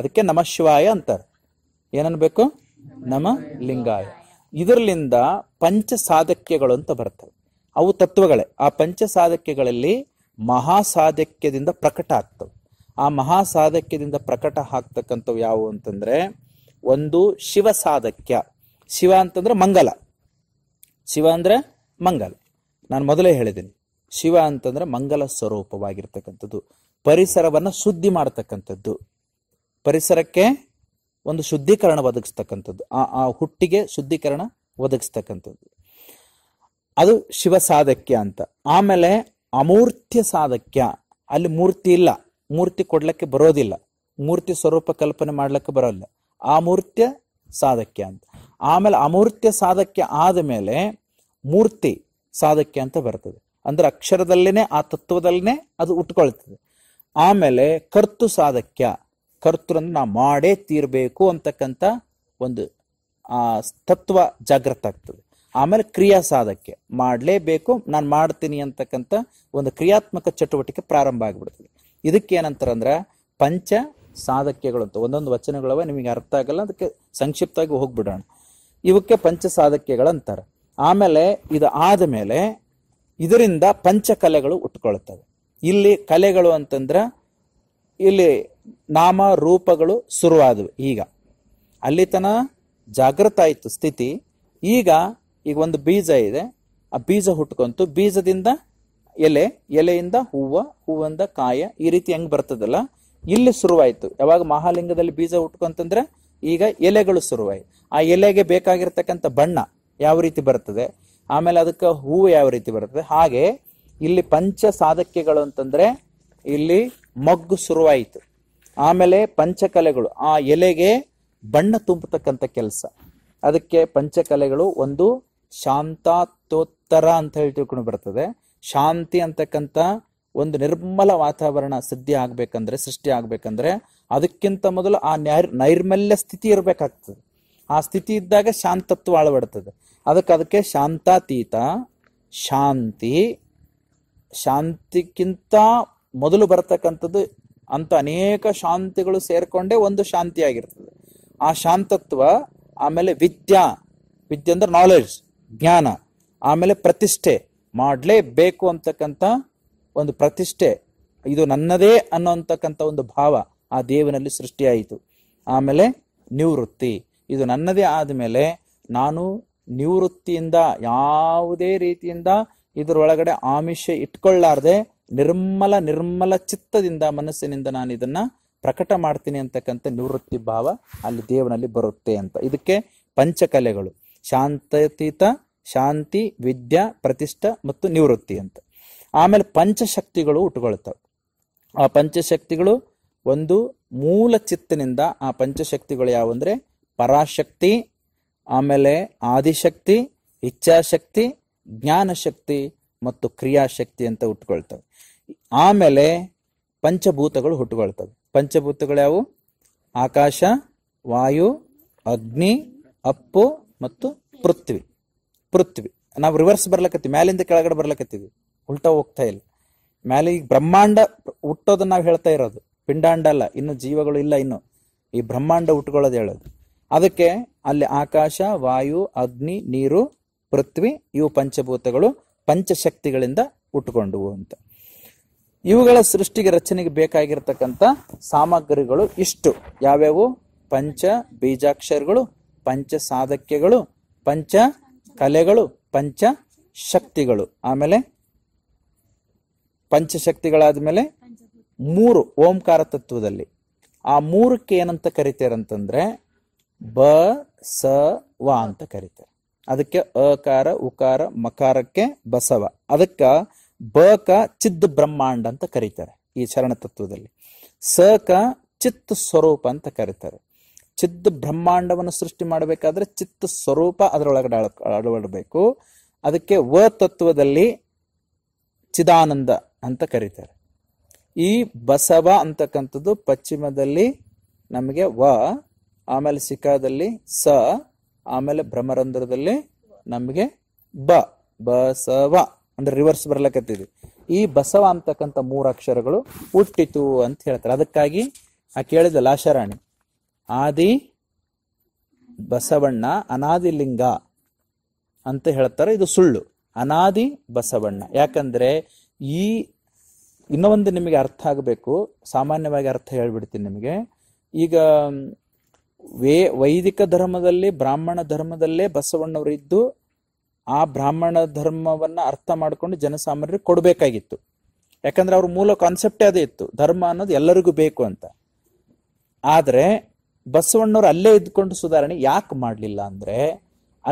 ಅದಕ್ಕೆ ನಮ ಶಿವಾಯ ಅಂತಾರೆ ಏನನ್ಬೇಕು ನಮ ಲಿಂಗಾಯ ಇದರಲ್ಲಿಂದ ಪಂಚ ಸಾಧಕ್ಯಗಳು ಅಂತ ಬರ್ತವೆ ಅವು ತತ್ವಗಳೇ ಆ ಪಂಚ ಸಾಧಕ್ಯಗಳಲ್ಲಿ ಮಹಾಸಾಧಕ್ಯದಿಂದ ಪ್ರಕಟ ಆಗ್ತವೆ ಆ ಮಹಾ ಸಾಧಕ್ಯದಿಂದ ಪ್ರಕಟ ಆಗ್ತಕ್ಕಂಥವು ಯಾವುವು ಅಂತಂದ್ರೆ ಒಂದು ಶಿವ ಸಾಧಕ್ಯ ಶಿವ ಅಂತಂದ್ರೆ ಮಂಗಲ ಶಿವ ಅಂದ್ರೆ ಮಂಗಲ ನಾನು ಮೊದಲೇ ಹೇಳಿದ್ದೀನಿ ಶಿವ ಅಂತಂದ್ರೆ ಮಂಗಲ ಸ್ವರೂಪವಾಗಿರ್ತಕ್ಕಂಥದ್ದು ಪರಿಸರವನ್ನು ಶುದ್ಧಿ ಮಾಡ್ತಕ್ಕಂಥದ್ದು ಪರಿಸರಕ್ಕೆ ಒಂದು ಶುದ್ಧೀಕರಣ ಒದಗಿಸ್ತಕ್ಕಂಥದ್ದು ಆ ಆ ಹುಟ್ಟಿಗೆ ಶುದ್ಧೀಕರಣ ಒದಗಿಸ್ತಕ್ಕಂಥದ್ದು ಅದು ಶಿವ ಸಾಧಕ್ಯ ಅಂತ ಆಮೇಲೆ ಅಮೂರ್ತ್ಯ ಸಾಧಕ್ಯ ಅಲ್ಲಿ ಮೂರ್ತಿ ಇಲ್ಲ ಮೂರ್ತಿ ಕೊಡ್ಲಿಕ್ಕೆ ಬರೋದಿಲ್ಲ ಮೂರ್ತಿ ಸ್ವರೂಪ ಕಲ್ಪನೆ ಮಾಡ್ಲಿಕ್ಕೆ ಬರೋಲ್ಲ ಅಮೂರ್ತ್ಯ ಸಾಧಕ್ಯ ಅಂತ ಆಮೇಲೆ ಅಮೂರ್ತ್ಯ ಸಾಧಕ್ಯ ಆದ ಮೇಲೆ ಮೂರ್ತಿ ಸಾಧಕ್ಯ ಅಂತ ಬರ್ತದೆ ಅಂದ್ರೆ ಅಕ್ಷರದಲ್ಲಿನೇ ಆ ತತ್ವದಲ್ಲಿನೇ ಅದು ಉಟ್ಕೊಳ್ತದೆ ಆಮೇಲೆ ಕರ್ತು ಸಾಧಕ್ಯ ಕರ್ತೃನ್ನು ನಾ ಮಾಡೇ ತೀರಬೇಕು ಅಂತಕ್ಕಂಥ ಒಂದು ಆ ತತ್ವ ಜಾಗೃತ ಆಗ್ತದೆ ಆಮೇಲೆ ಕ್ರಿಯಾ ಸಾಧಕ್ಕೆ ಮಾಡಲೇಬೇಕು ನಾನು ಮಾಡ್ತೀನಿ ಅಂತಕ್ಕಂಥ ಒಂದು ಕ್ರಿಯಾತ್ಮಕ ಚಟುವಟಿಕೆ ಪ್ರಾರಂಭ ಆಗ್ಬಿಡ್ತದೆ ಇದಕ್ಕೆ ಏನಂತಾರಂದ್ರೆ ಪಂಚ ಸಾಧಕ್ಯಗಳು ಅಂತ ಒಂದೊಂದು ವಚನಗಳವ ನಿಮಗೆ ಅರ್ಥ ಆಗಲ್ಲ ಅದಕ್ಕೆ ಸಂಕ್ಷಿಪ್ತವಾಗಿ ಹೋಗ್ಬಿಡೋಣ ಇವಕ್ಕೆ ಪಂಚ ಸಾಧಕ್ಯಗಳಂತಾರೆ ಆಮೇಲೆ ಇದು ಆದ ಮೇಲೆ ಇದರಿಂದ ಕಲೆಗಳು ಉಟ್ಕೊಳ್ತವೆ ಇಲ್ಲಿ ಕಲೆಗಳು ಅಂತಂದ್ರೆ ಇಲ್ಲಿ ನಾಮ ರೂಪಗಳು ಶುರುವಾದವು ಈಗ ಅಲ್ಲಿತನ ಜಾಗೃತ ಆಯ್ತು ಸ್ಥಿತಿ ಈಗ ಈಗ ಒಂದು ಬೀಜ ಇದೆ ಆ ಬೀಜ ಹುಟ್ಕೊಂತು ಬೀಜದಿಂದ ಎಲೆ ಎಲೆಯಿಂದ ಹೂವು ಹೂವಿಂದ ಕಾಯ ಈ ರೀತಿ ಹೆಂಗ್ ಬರ್ತದಲ್ಲ ಇಲ್ಲಿ ಶುರುವಾಯಿತು ಯಾವಾಗ ಮಹಾಲಿಂಗದಲ್ಲಿ ಬೀಜ ಹುಟ್ಕೊಂತಂದ್ರೆ ಈಗ ಎಲೆಗಳು ಶುರುವಾಯಿತು ಆ ಎಲೆಗೆ ಬೇಕಾಗಿರ್ತಕ್ಕಂಥ ಬಣ್ಣ ಯಾವ ರೀತಿ ಬರ್ತದೆ ಆಮೇಲೆ ಅದಕ್ಕೆ ಹೂವು ಯಾವ ರೀತಿ ಬರ್ತದೆ ಹಾಗೆ ಇಲ್ಲಿ ಪಂಚ ಸಾಧಕ್ಯಗಳು ಅಂತಂದ್ರೆ ಇಲ್ಲಿ ಮೊಗ್ಗು ಶುರುವಾಯಿತು ಆಮೇಲೆ ಪಂಚಕಲೆಗಳು ಆ ಎಲೆಗೆ ಬಣ್ಣ ತುಂಬತಕ್ಕಂಥ ಕೆಲಸ ಅದಕ್ಕೆ ಪಂಚಕಲೆಗಳು ಒಂದು ಶಾಂತಾತೋತ್ತರ ಅಂತ ಹೇಳಿ ತಿಳ್ಕೊಂಡು ಬರ್ತದೆ ಶಾಂತಿ ಅಂತಕ್ಕಂಥ ಒಂದು ನಿರ್ಮಲ ವಾತಾವರಣ ಸಿದ್ಧಿ ಆಗ್ಬೇಕಂದ್ರೆ ಸೃಷ್ಟಿ ಆಗ್ಬೇಕಂದ್ರೆ ಅದಕ್ಕಿಂತ ಮೊದಲು ಆ ನೈರ್ ನೈರ್ಮಲ್ಯ ಸ್ಥಿತಿ ಇರಬೇಕಾಗ್ತದೆ ಆ ಸ್ಥಿತಿ ಇದ್ದಾಗ ಶಾಂತತ್ವ ಆಳವಡ್ತದೆ ಅದಕ್ಕೆ ಅದಕ್ಕೆ ಶಾಂತಾತೀತ ಶಾಂತಿ ಶಾಂತಿಗಿಂತ ಮೊದಲು ಬರ್ತಕ್ಕಂಥದ್ದು ಅಂತ ಅನೇಕ ಶಾಂತಿಗಳು ಸೇರಿಕೊಂಡೇ ಒಂದು ಶಾಂತಿ ಆಗಿರ್ತದೆ ಆ ಶಾಂತತ್ವ ಆಮೇಲೆ ವಿದ್ಯಾ ವಿದ್ಯೆ ಅಂದ್ರೆ ನಾಲೆಡ್ಜ್ ಜ್ಞಾನ ಆಮೇಲೆ ಪ್ರತಿಷ್ಠೆ ಮಾಡಲೇಬೇಕು ಅಂತಕ್ಕಂಥ ಒಂದು ಪ್ರತಿಷ್ಠೆ ಇದು ನನ್ನದೇ ಅನ್ನೋಂತಕ್ಕಂಥ ಒಂದು ಭಾವ ಆ ದೇವನಲ್ಲಿ ಸೃಷ್ಟಿಯಾಯಿತು ಆಮೇಲೆ ನಿವೃತ್ತಿ ಇದು ನನ್ನದೇ ಆದಮೇಲೆ ನಾನು ನಿವೃತ್ತಿಯಿಂದ ಯಾವುದೇ ರೀತಿಯಿಂದ ಇದರೊಳಗಡೆ ಆಮಿಷ ಇಟ್ಕೊಳ್ಳಾರ್ದೆ ನಿರ್ಮಲ ನಿರ್ಮಲ ಚಿತ್ತದಿಂದ ಮನಸ್ಸಿನಿಂದ ನಾನು ಇದನ್ನ ಪ್ರಕಟ ಮಾಡ್ತೀನಿ ಅಂತಕ್ಕಂಥ ನಿವೃತ್ತಿ ಭಾವ ಅಲ್ಲಿ ದೇವನಲ್ಲಿ ಬರುತ್ತೆ ಅಂತ ಇದಕ್ಕೆ ಪಂಚಕಲೆಗಳು ಶಾಂತತೀತ ಶಾಂತಿ ವಿದ್ಯಾ ಪ್ರತಿಷ್ಠ ಮತ್ತು ನಿವೃತ್ತಿ ಅಂತ ಆಮೇಲೆ ಪಂಚಶಕ್ತಿಗಳು ಉಟ್ಕೊಳ್ತವೆ ಆ ಪಂಚಶಕ್ತಿಗಳು ಒಂದು ಮೂಲ ಚಿತ್ತನಿಂದ ಆ ಪಂಚಶಕ್ತಿಗಳು ಯಾವಂದ್ರೆ ಪರಾಶಕ್ತಿ ಆಮೇಲೆ ಆದಿಶಕ್ತಿ ಇಚ್ಛಾಶಕ್ತಿ ಜ್ಞಾನಶಕ್ತಿ ಮತ್ತು ಕ್ರಿಯಾಶಕ್ತಿ ಅಂತ ಹುಟ್ಕೊಳ್ತವೆ ಆಮೇಲೆ ಪಂಚಭೂತಗಳು ಹುಟ್ಟುಕೊಳ್ತವೆ ಯಾವು ಆಕಾಶ ವಾಯು ಅಗ್ನಿ ಅಪ್ಪು ಮತ್ತು ಪೃಥ್ವಿ ಪೃಥ್ವಿ ನಾವು ರಿವರ್ಸ್ ಬರ್ಲಕತ್ತೀವಿ ಮ್ಯಾಲಿಂದ ಕೆಳಗಡೆ ಬರ್ಲಕತ್ತೀವಿ ಉಲ್ಟಾ ಹೋಗ್ತಾ ಇಲ್ಲ ಮ್ಯಾಲೆ ಈಗ ಬ್ರಹ್ಮಾಂಡ ಹುಟ್ಟೋದನ್ನ ನಾವು ಹೇಳ್ತಾ ಇರೋದು ಪಿಂಡಾಂಡ ಅಲ್ಲ ಇನ್ನು ಜೀವಗಳು ಇಲ್ಲ ಇನ್ನು ಈ ಬ್ರಹ್ಮಾಂಡ ಉಟ್ಕೊಳ್ಳೋದು ಹೇಳೋದು ಅದಕ್ಕೆ ಅಲ್ಲಿ ಆಕಾಶ ವಾಯು ಅಗ್ನಿ ನೀರು ಪೃಥ್ವಿ ಇವು ಪಂಚಭೂತಗಳು ಪಂಚಶಕ್ತಿಗಳಿಂದ ಉಟ್ಕೊಂಡುವು ಅಂತ ಇವುಗಳ ಸೃಷ್ಟಿಗೆ ರಚನೆಗೆ ಬೇಕಾಗಿರ್ತಕ್ಕಂಥ ಸಾಮಗ್ರಿಗಳು ಇಷ್ಟು ಯಾವ್ಯಾವು ಪಂಚ ಬೀಜಾಕ್ಷರಗಳು ಪಂಚ ಸಾಧಕ್ಯಗಳು ಪಂಚ ಕಲೆಗಳು ಪಂಚ ಶಕ್ತಿಗಳು ಆಮೇಲೆ ಪಂಚಶಕ್ತಿಗಳಾದ ಮೇಲೆ ಮೂರು ಓಂಕಾರ ತತ್ವದಲ್ಲಿ ಆ ಮೂರಕ್ಕೆ ಏನಂತ ಕರಿತಾರಂತಂದ್ರೆ ಬ ಸ ವ ಅಂತ ಕರಿತಾರೆ ಅದಕ್ಕೆ ಅಕಾರ ಉಕಾರ ಮಕಾರಕ್ಕೆ ಬಸವ ಅದಕ್ಕ ಬಕ ಚಿದ್ ಬ್ರಹ್ಮಾಂಡ ಅಂತ ಕರೀತಾರೆ ಈ ಶರಣ ತತ್ವದಲ್ಲಿ ಕ ಚಿತ್ ಸ್ವರೂಪ ಅಂತ ಕರೀತಾರೆ ಚಿದ್ ಬ್ರಹ್ಮಾಂಡವನ್ನು ಸೃಷ್ಟಿ ಮಾಡಬೇಕಾದ್ರೆ ಚಿತ್ ಸ್ವರೂಪ ಅದರೊಳಗಡೆ ಅಳವಡಬೇಕು ಅದಕ್ಕೆ ವ ತತ್ವದಲ್ಲಿ ಚಿದಾನಂದ ಅಂತ ಕರೀತಾರೆ ಈ ಬಸವ ಅಂತಕ್ಕಂಥದ್ದು ಪಶ್ಚಿಮದಲ್ಲಿ ನಮಗೆ ವ ಆಮೇಲೆ ಸಿಕ್ಕಾದಲ್ಲಿ ಸ ಆಮೇಲೆ ಭ್ರಮರಂಧ್ರದಲ್ಲಿ ನಮಗೆ ಬ ಬಸವ ಅಂದ್ರೆ ರಿವರ್ಸ್ ಬರ್ಲಕತ್ತಿದ್ವಿ ಈ ಬಸವ ಅಂತಕ್ಕಂಥ ಮೂರು ಅಕ್ಷರಗಳು ಹುಟ್ಟಿತು ಅಂತ ಹೇಳ್ತಾರೆ ಅದಕ್ಕಾಗಿ ಆ ಕೇಳಿದ ಲಾಶರಾಣಿ ಆದಿ ಬಸವಣ್ಣ ಅನಾದಿ ಲಿಂಗ ಅಂತ ಹೇಳ್ತಾರೆ ಇದು ಸುಳ್ಳು ಅನಾದಿ ಬಸವಣ್ಣ ಯಾಕಂದ್ರೆ ಈ ಇನ್ನೊಂದು ನಿಮಗೆ ಅರ್ಥ ಆಗಬೇಕು ಸಾಮಾನ್ಯವಾಗಿ ಅರ್ಥ ಹೇಳ್ಬಿಡ್ತೀನಿ ನಿಮಗೆ ಈಗ ವೇ ವೈದಿಕ ಧರ್ಮದಲ್ಲಿ ಬ್ರಾಹ್ಮಣ ಧರ್ಮದಲ್ಲೇ ಬಸವಣ್ಣವರಿದ್ದು ಆ ಬ್ರಾಹ್ಮಣ ಧರ್ಮವನ್ನ ಅರ್ಥ ಮಾಡ್ಕೊಂಡು ಜನಸಾಮಾನ್ಯರು ಕೊಡಬೇಕಾಗಿತ್ತು ಯಾಕಂದ್ರೆ ಅವ್ರ ಮೂಲ ಕಾನ್ಸೆಪ್ಟೇ ಅದೇ ಇತ್ತು ಧರ್ಮ ಅನ್ನೋದು ಎಲ್ಲರಿಗೂ ಬೇಕು ಅಂತ ಆದರೆ ಬಸವಣ್ಣವ್ರು ಅಲ್ಲೇ ಇದ್ಕೊಂಡು ಸುಧಾರಣೆ ಯಾಕೆ ಮಾಡಲಿಲ್ಲ ಅಂದ್ರೆ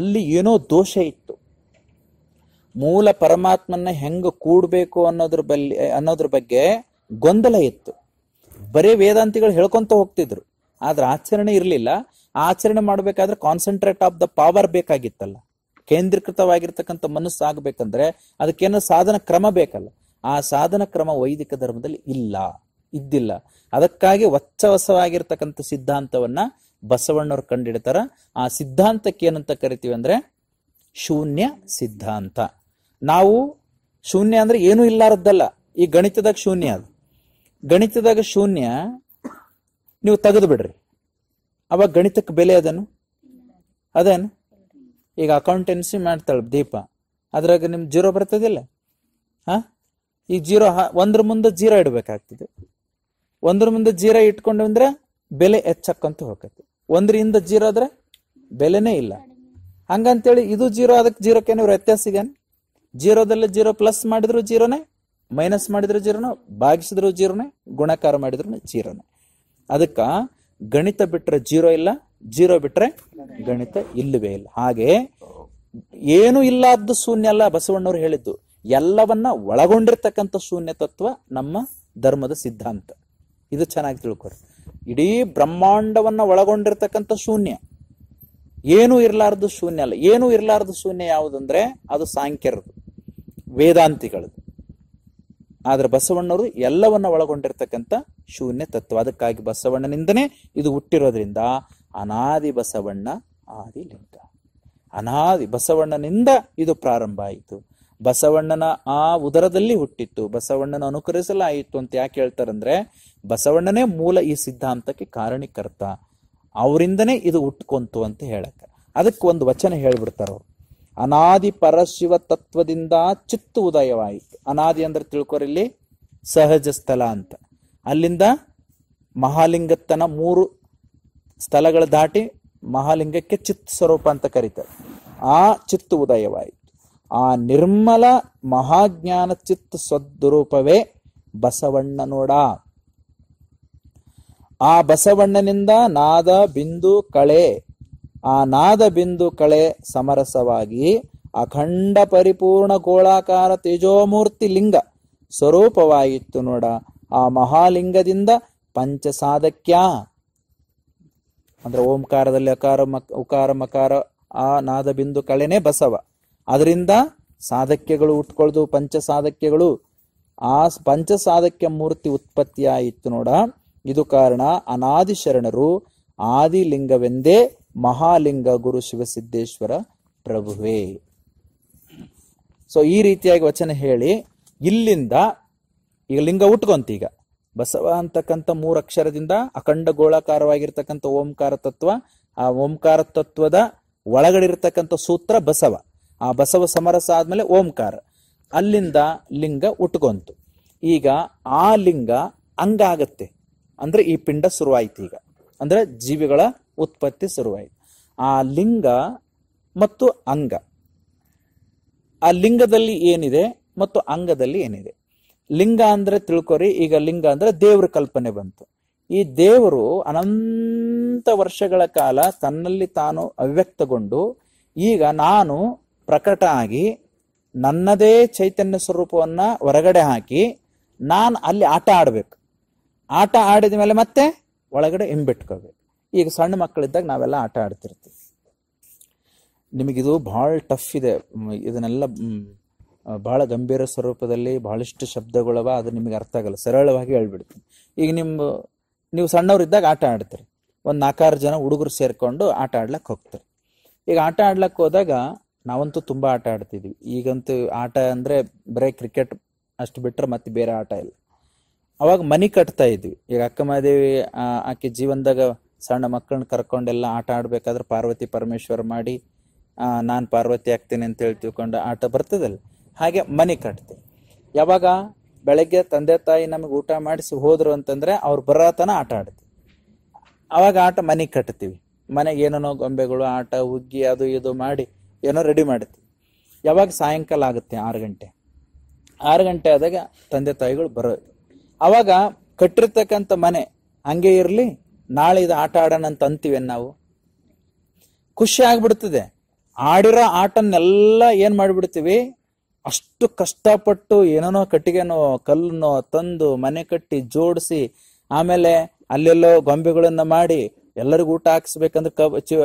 ಅಲ್ಲಿ ಏನೋ ದೋಷ ಇತ್ತು ಮೂಲ ಪರಮಾತ್ಮನ ಹೆಂಗ ಕೂಡಬೇಕು ಅನ್ನೋದ್ರ ಬಲ್ಲಿ ಅನ್ನೋದ್ರ ಬಗ್ಗೆ ಗೊಂದಲ ಇತ್ತು ಬರೀ ವೇದಾಂತಿಗಳು ಹೇಳ್ಕೊಂತ ಹೋಗ್ತಿದ್ರು ಆದ್ರೆ ಆಚರಣೆ ಇರಲಿಲ್ಲ ಆಚರಣೆ ಮಾಡ್ಬೇಕಾದ್ರೆ ಕಾನ್ಸಂಟ್ರೇಟ್ ಆಫ್ ದ ಪವರ್ ಬೇಕಾಗಿತ್ತಲ್ಲ ಕೇಂದ್ರೀಕೃತವಾಗಿರ್ತಕ್ಕಂಥ ಮನಸ್ಸು ಆಗ್ಬೇಕಂದ್ರೆ ಅದಕ್ಕೇನೋ ಸಾಧನ ಕ್ರಮ ಬೇಕಲ್ಲ ಆ ಸಾಧನ ಕ್ರಮ ವೈದಿಕ ಧರ್ಮದಲ್ಲಿ ಇಲ್ಲ ಇದ್ದಿಲ್ಲ ಅದಕ್ಕಾಗಿ ಹೊಚ್ಚ ಸಿದ್ಧಾಂತವನ್ನ ಬಸವಣ್ಣವ್ರು ಕಂಡಿಡ್ತಾರ ಆ ಸಿದ್ಧಾಂತಕ್ಕೆ ಏನಂತ ಕರಿತೀವಿ ಅಂದ್ರೆ ಶೂನ್ಯ ಸಿದ್ಧಾಂತ ನಾವು ಶೂನ್ಯ ಅಂದ್ರೆ ಏನೂ ಇಲ್ಲಾರದ್ದಲ್ಲ ಈ ಗಣಿತದಾಗ ಶೂನ್ಯ ಅದು ಗಣಿತದಾಗ ಶೂನ್ಯ ನೀವು ತೆಗೆದು ಬಿಡ್ರಿ ಅವಾಗ ಗಣಿತಕ್ಕೆ ಬೆಲೆ ಅದನ್ನು ಅದೇನು ಈಗ ಅಕೌಂಟೆನ್ಸಿ ಮಾಡ್ತಾಳೆ ದೀಪ ಅದ್ರಾಗ ನಿಮ್ಗೆ ಜೀರೋ ಬರ್ತದಿಲ್ಲ ಹಾ ಈ ಜೀರೋ ಒಂದ್ರ ಮುಂದೆ ಜೀರೋ ಇಡಬೇಕಾಗ್ತದೆ ಒಂದ್ರ ಮುಂದೆ ಜೀರೋ ಇಟ್ಕೊಂಡು ಅಂದ್ರೆ ಬೆಲೆ ಹೆಚ್ಚಕ್ಕಂತ ಹೋಗತ್ತೆ ಒಂದ್ರಿಂದ ಜೀರೋ ಆದ್ರೆ ಬೆಲೆನೇ ಇಲ್ಲ ಹಂಗಂತೇಳಿ ಇದು ಜೀರೋ ಅದಕ್ಕೆ ಜೀರೋಕ್ಕೆ ನೀವು ವ್ಯತ್ಯಾಸ ಈಗ ಜೀರೋದಲ್ಲಿ ಜೀರೋ ಪ್ಲಸ್ ಮಾಡಿದ್ರು ಜೀರೋನೇ ಮೈನಸ್ ಮಾಡಿದ್ರು ಜೀರೋನೇ ಭಾಗಿಸಿದ್ರು ಜೀರೋನೇ ಗುಣಕಾರ ಮಾಡಿದ್ರು ಜೀರೋನೇ ಅದಕ್ಕ ಗಣಿತ ಬಿಟ್ರೆ ಜೀರೋ ಇಲ್ಲ ಜೀರೋ ಬಿಟ್ರೆ ಗಣಿತ ಇಲ್ಲವೇ ಇಲ್ಲ ಹಾಗೆ ಏನು ಇಲ್ಲದ್ದು ಶೂನ್ಯ ಅಲ್ಲ ಬಸವಣ್ಣವ್ರು ಹೇಳಿದ್ದು ಎಲ್ಲವನ್ನ ಒಳಗೊಂಡಿರ್ತಕ್ಕಂಥ ಶೂನ್ಯ ತತ್ವ ನಮ್ಮ ಧರ್ಮದ ಸಿದ್ಧಾಂತ ಇದು ಚೆನ್ನಾಗಿ ತಿಳ್ಕೊರಿ ಇಡೀ ಬ್ರಹ್ಮಾಂಡವನ್ನ ಒಳಗೊಂಡಿರ್ತಕ್ಕಂಥ ಶೂನ್ಯ ಏನು ಇರಲಾರ್ದು ಶೂನ್ಯ ಅಲ್ಲ ಏನು ಇರಲಾರ್ದು ಶೂನ್ಯ ಯಾವುದಂದ್ರೆ ಅದು ಸಾಂಖ್ಯರದು ವೇದಾಂತಿಗಳದು ಆದ್ರೆ ಬಸವಣ್ಣವರು ಎಲ್ಲವನ್ನ ಒಳಗೊಂಡಿರ್ತಕ್ಕಂಥ ಶೂನ್ಯ ತತ್ವ ಅದಕ್ಕಾಗಿ ಬಸವಣ್ಣನಿಂದನೇ ಇದು ಹುಟ್ಟಿರೋದ್ರಿಂದ ಅನಾದಿ ಬಸವಣ್ಣ ಲಿಂಗ ಅನಾದಿ ಬಸವಣ್ಣನಿಂದ ಇದು ಪ್ರಾರಂಭ ಆಯಿತು ಬಸವಣ್ಣನ ಆ ಉದರದಲ್ಲಿ ಹುಟ್ಟಿತ್ತು ಬಸವಣ್ಣನ ಅನುಕರಿಸಲಾಯಿತು ಅಂತ ಯಾಕೆ ಹೇಳ್ತಾರಂದ್ರೆ ಬಸವಣ್ಣನೇ ಮೂಲ ಈ ಸಿದ್ಧಾಂತಕ್ಕೆ ಕಾರಣೀಕರ್ತ ಅವರಿಂದನೇ ಇದು ಹುಟ್ಕೊಂತು ಅಂತ ಹೇಳಕ್ಕೆ ಅದಕ್ಕೆ ಒಂದು ವಚನ ಹೇಳ್ಬಿಡ್ತಾರ ಅನಾದಿ ಪರಶಿವ ತತ್ವದಿಂದ ಚಿತ್ತು ಉದಯವಾಯಿತು ಅನಾದಿ ಅಂದ್ರೆ ತಿಳ್ಕೊರಿಲ್ಲಿ ಸಹಜ ಸ್ಥಳ ಅಂತ ಅಲ್ಲಿಂದ ಮಹಾಲಿಂಗತ್ತನ ಮೂರು ಸ್ಥಳಗಳ ದಾಟಿ ಮಹಾಲಿಂಗಕ್ಕೆ ಚಿತ್ ಸ್ವರೂಪ ಅಂತ ಕರೀತಾರೆ ಆ ಚಿತ್ತು ಉದಯವಾಯಿತು ಆ ನಿರ್ಮಲ ಮಹಾಜ್ಞಾನ ಚಿತ್ ಬಸವಣ್ಣ ಬಸವಣ್ಣನೋಡ ಆ ಬಸವಣ್ಣನಿಂದ ನಾದ ಬಿಂದು ಕಳೆ ಆ ನಾದ ಬಿಂದು ಕಳೆ ಸಮರಸವಾಗಿ ಅಖಂಡ ಪರಿಪೂರ್ಣ ಗೋಳಾಕಾರ ತೇಜೋಮೂರ್ತಿ ಲಿಂಗ ಸ್ವರೂಪವಾಗಿತ್ತು ನೋಡ ಆ ಮಹಾಲಿಂಗದಿಂದ ಪಂಚಸಾಧಕ್ಯ ಅಂದ್ರೆ ಓಂಕಾರದಲ್ಲಿ ಅಕಾರ ಮಕ ಉಕಾರ ಮಕಾರ ಆ ನಾದ ಬಿಂದು ಕಳೆನೆ ಬಸವ ಅದರಿಂದ ಸಾಧಕ್ಯಗಳು ಉಟ್ಕೊಳ್ದು ಪಂಚಸಾಧಕ್ಯಗಳು ಆ ಪಂಚಸಾಧಕ್ಯ ಮೂರ್ತಿ ಉತ್ಪತ್ತಿಯಾಯಿತು ನೋಡ ಇದು ಕಾರಣ ಅನಾದಿ ಶರಣರು ಆದಿಲಿಂಗವೆಂದೇ ಮಹಾಲಿಂಗ ಗುರು ಶಿವಸಿದ್ದೇಶ್ವರ ಪ್ರಭುವೇ ಸೊ ಈ ರೀತಿಯಾಗಿ ವಚನ ಹೇಳಿ ಇಲ್ಲಿಂದ ಈಗ ಲಿಂಗ ಈಗ ಬಸವ ಅಂತಕ್ಕಂಥ ಅಕ್ಷರದಿಂದ ಅಖಂಡ ಗೋಳಾಕಾರವಾಗಿರ್ತಕ್ಕಂಥ ಓಂಕಾರ ತತ್ವ ಆ ಓಂಕಾರ ತತ್ವದ ಒಳಗಡೆ ಇರತಕ್ಕಂಥ ಸೂತ್ರ ಬಸವ ಆ ಬಸವ ಸಮರಸ ಆದ್ಮೇಲೆ ಓಂಕಾರ ಅಲ್ಲಿಂದ ಲಿಂಗ ಉಟ್ಕೊಂತು ಈಗ ಆ ಲಿಂಗ ಹಂಗಾಗತ್ತೆ ಅಂದ್ರೆ ಈ ಪಿಂಡ ಶುರುವಾಯ್ತು ಈಗ ಅಂದ್ರೆ ಜೀವಿಗಳ ಉತ್ಪತ್ತಿ ಶುರುವಾಯಿತು ಆ ಲಿಂಗ ಮತ್ತು ಅಂಗ ಆ ಲಿಂಗದಲ್ಲಿ ಏನಿದೆ ಮತ್ತು ಅಂಗದಲ್ಲಿ ಏನಿದೆ ಲಿಂಗ ಅಂದ್ರೆ ತಿಳ್ಕೊರಿ ಈಗ ಲಿಂಗ ಅಂದ್ರೆ ದೇವ್ರ ಕಲ್ಪನೆ ಬಂತು ಈ ದೇವರು ಅನಂತ ವರ್ಷಗಳ ಕಾಲ ತನ್ನಲ್ಲಿ ತಾನು ಅವ್ಯಕ್ತಗೊಂಡು ಈಗ ನಾನು ಪ್ರಕಟ ಆಗಿ ನನ್ನದೇ ಚೈತನ್ಯ ಸ್ವರೂಪವನ್ನ ಹೊರಗಡೆ ಹಾಕಿ ನಾನು ಅಲ್ಲಿ ಆಟ ಆಡಬೇಕು ಆಟ ಆಡಿದ ಮೇಲೆ ಮತ್ತೆ ಒಳಗಡೆ ಹಿಂಬಿಟ್ಕೋಬೇಕು ಈಗ ಸಣ್ಣ ಮಕ್ಕಳಿದ್ದಾಗ ನಾವೆಲ್ಲ ಆಟ ಆಡ್ತಿರ್ತೀವಿ ನಿಮಗಿದು ಭಾಳ ಟಫ್ ಇದೆ ಇದನ್ನೆಲ್ಲ ಭಾಳ ಗಂಭೀರ ಸ್ವರೂಪದಲ್ಲಿ ಭಾಳಷ್ಟು ಶಬ್ದಗಳವ ಅದು ನಿಮಗೆ ಅರ್ಥ ಆಗಲ್ಲ ಸರಳವಾಗಿ ಹೇಳ್ಬಿಡ್ತೀನಿ ಈಗ ನಿಮ್ಮ ನೀವು ಸಣ್ಣವರಿದ್ದಾಗ ಆಟ ಆಡ್ತೀರಿ ಒಂದು ನಾಲ್ಕಾರು ಜನ ಹುಡುಗರು ಸೇರಿಕೊಂಡು ಆಟ ಆಡ್ಲಕ್ಕೆ ಹೋಗ್ತಾರೆ ಈಗ ಆಟ ಆಡ್ಲಕ್ಕೆ ಹೋದಾಗ ನಾವಂತೂ ತುಂಬ ಆಟ ಆಡ್ತಿದ್ವಿ ಈಗಂತೂ ಆಟ ಅಂದರೆ ಬರೀ ಕ್ರಿಕೆಟ್ ಅಷ್ಟು ಬಿಟ್ಟರೆ ಮತ್ತೆ ಬೇರೆ ಆಟ ಇಲ್ಲ ಅವಾಗ ಮನೆ ಕಟ್ತಾ ಇದ್ವಿ ಈಗ ಅಕ್ಕಮಹಾದೇವಿ ಆಕೆ ಜೀವನದಾಗ ಸಣ್ಣ ಮಕ್ಕಳನ್ನ ಕರ್ಕೊಂಡೆಲ್ಲ ಆಟ ಆಡ್ಬೇಕಾದ್ರೆ ಪಾರ್ವತಿ ಪರಮೇಶ್ವರ ಮಾಡಿ ನಾನು ಪಾರ್ವತಿ ಆಗ್ತೀನಿ ಅಂತೇಳಿ ತಿಳ್ಕೊಂಡು ಆಟ ಬರ್ತದಲ್ಲ ಹಾಗೆ ಮನೆ ಕಟ್ತೆ ಯಾವಾಗ ಬೆಳಗ್ಗೆ ತಂದೆ ತಾಯಿ ನಮಗೆ ಊಟ ಮಾಡಿಸಿ ಹೋದ್ರು ಅಂತಂದ್ರೆ ಅವ್ರು ಬರೋತನ ಆಟ ಆಡ್ತೀವಿ ಆವಾಗ ಆಟ ಮನೆ ಕಟ್ತೀವಿ ಮನೆಗೆ ಏನೇನೋ ಗೊಂಬೆಗಳು ಆಟ ಉಗ್ಗಿ ಅದು ಇದು ಮಾಡಿ ಏನೋ ರೆಡಿ ಮಾಡ್ತೀವಿ ಯಾವಾಗ ಸಾಯಂಕಾಲ ಆಗುತ್ತೆ ಆರು ಗಂಟೆ ಆರು ಗಂಟೆ ಆದಾಗ ತಂದೆ ತಾಯಿಗಳು ಬರೋದು ಅವಾಗ ಕಟ್ಟಿರ್ತಕ್ಕಂಥ ಮನೆ ಹಂಗೆ ಇರಲಿ ನಾಳೆ ಇದು ಆಟ ಆಡೋಣ ಅಂತ ಅಂತೀವಿ ನಾವು ಖುಷಿ ಆಗ್ಬಿಡ್ತದೆ ಆಡಿರೋ ಆಟನ್ನೆಲ್ಲ ಏನು ಮಾಡಿಬಿಡ್ತೀವಿ ಅಷ್ಟು ಕಷ್ಟಪಟ್ಟು ಏನೇನೋ ಕಟ್ಟಿಗೆನೋ ಕಲ್ಲನ್ನೋ ತಂದು ಮನೆ ಕಟ್ಟಿ ಜೋಡಿಸಿ ಆಮೇಲೆ ಅಲ್ಲೆಲ್ಲೋ ಗೊಂಬೆಗಳನ್ನ ಮಾಡಿ ಎಲ್ಲರಿಗೂ ಊಟ ಹಾಕ್ಸ್ಬೇಕಂದ್ರೆ ಕಬ್ ಚಿ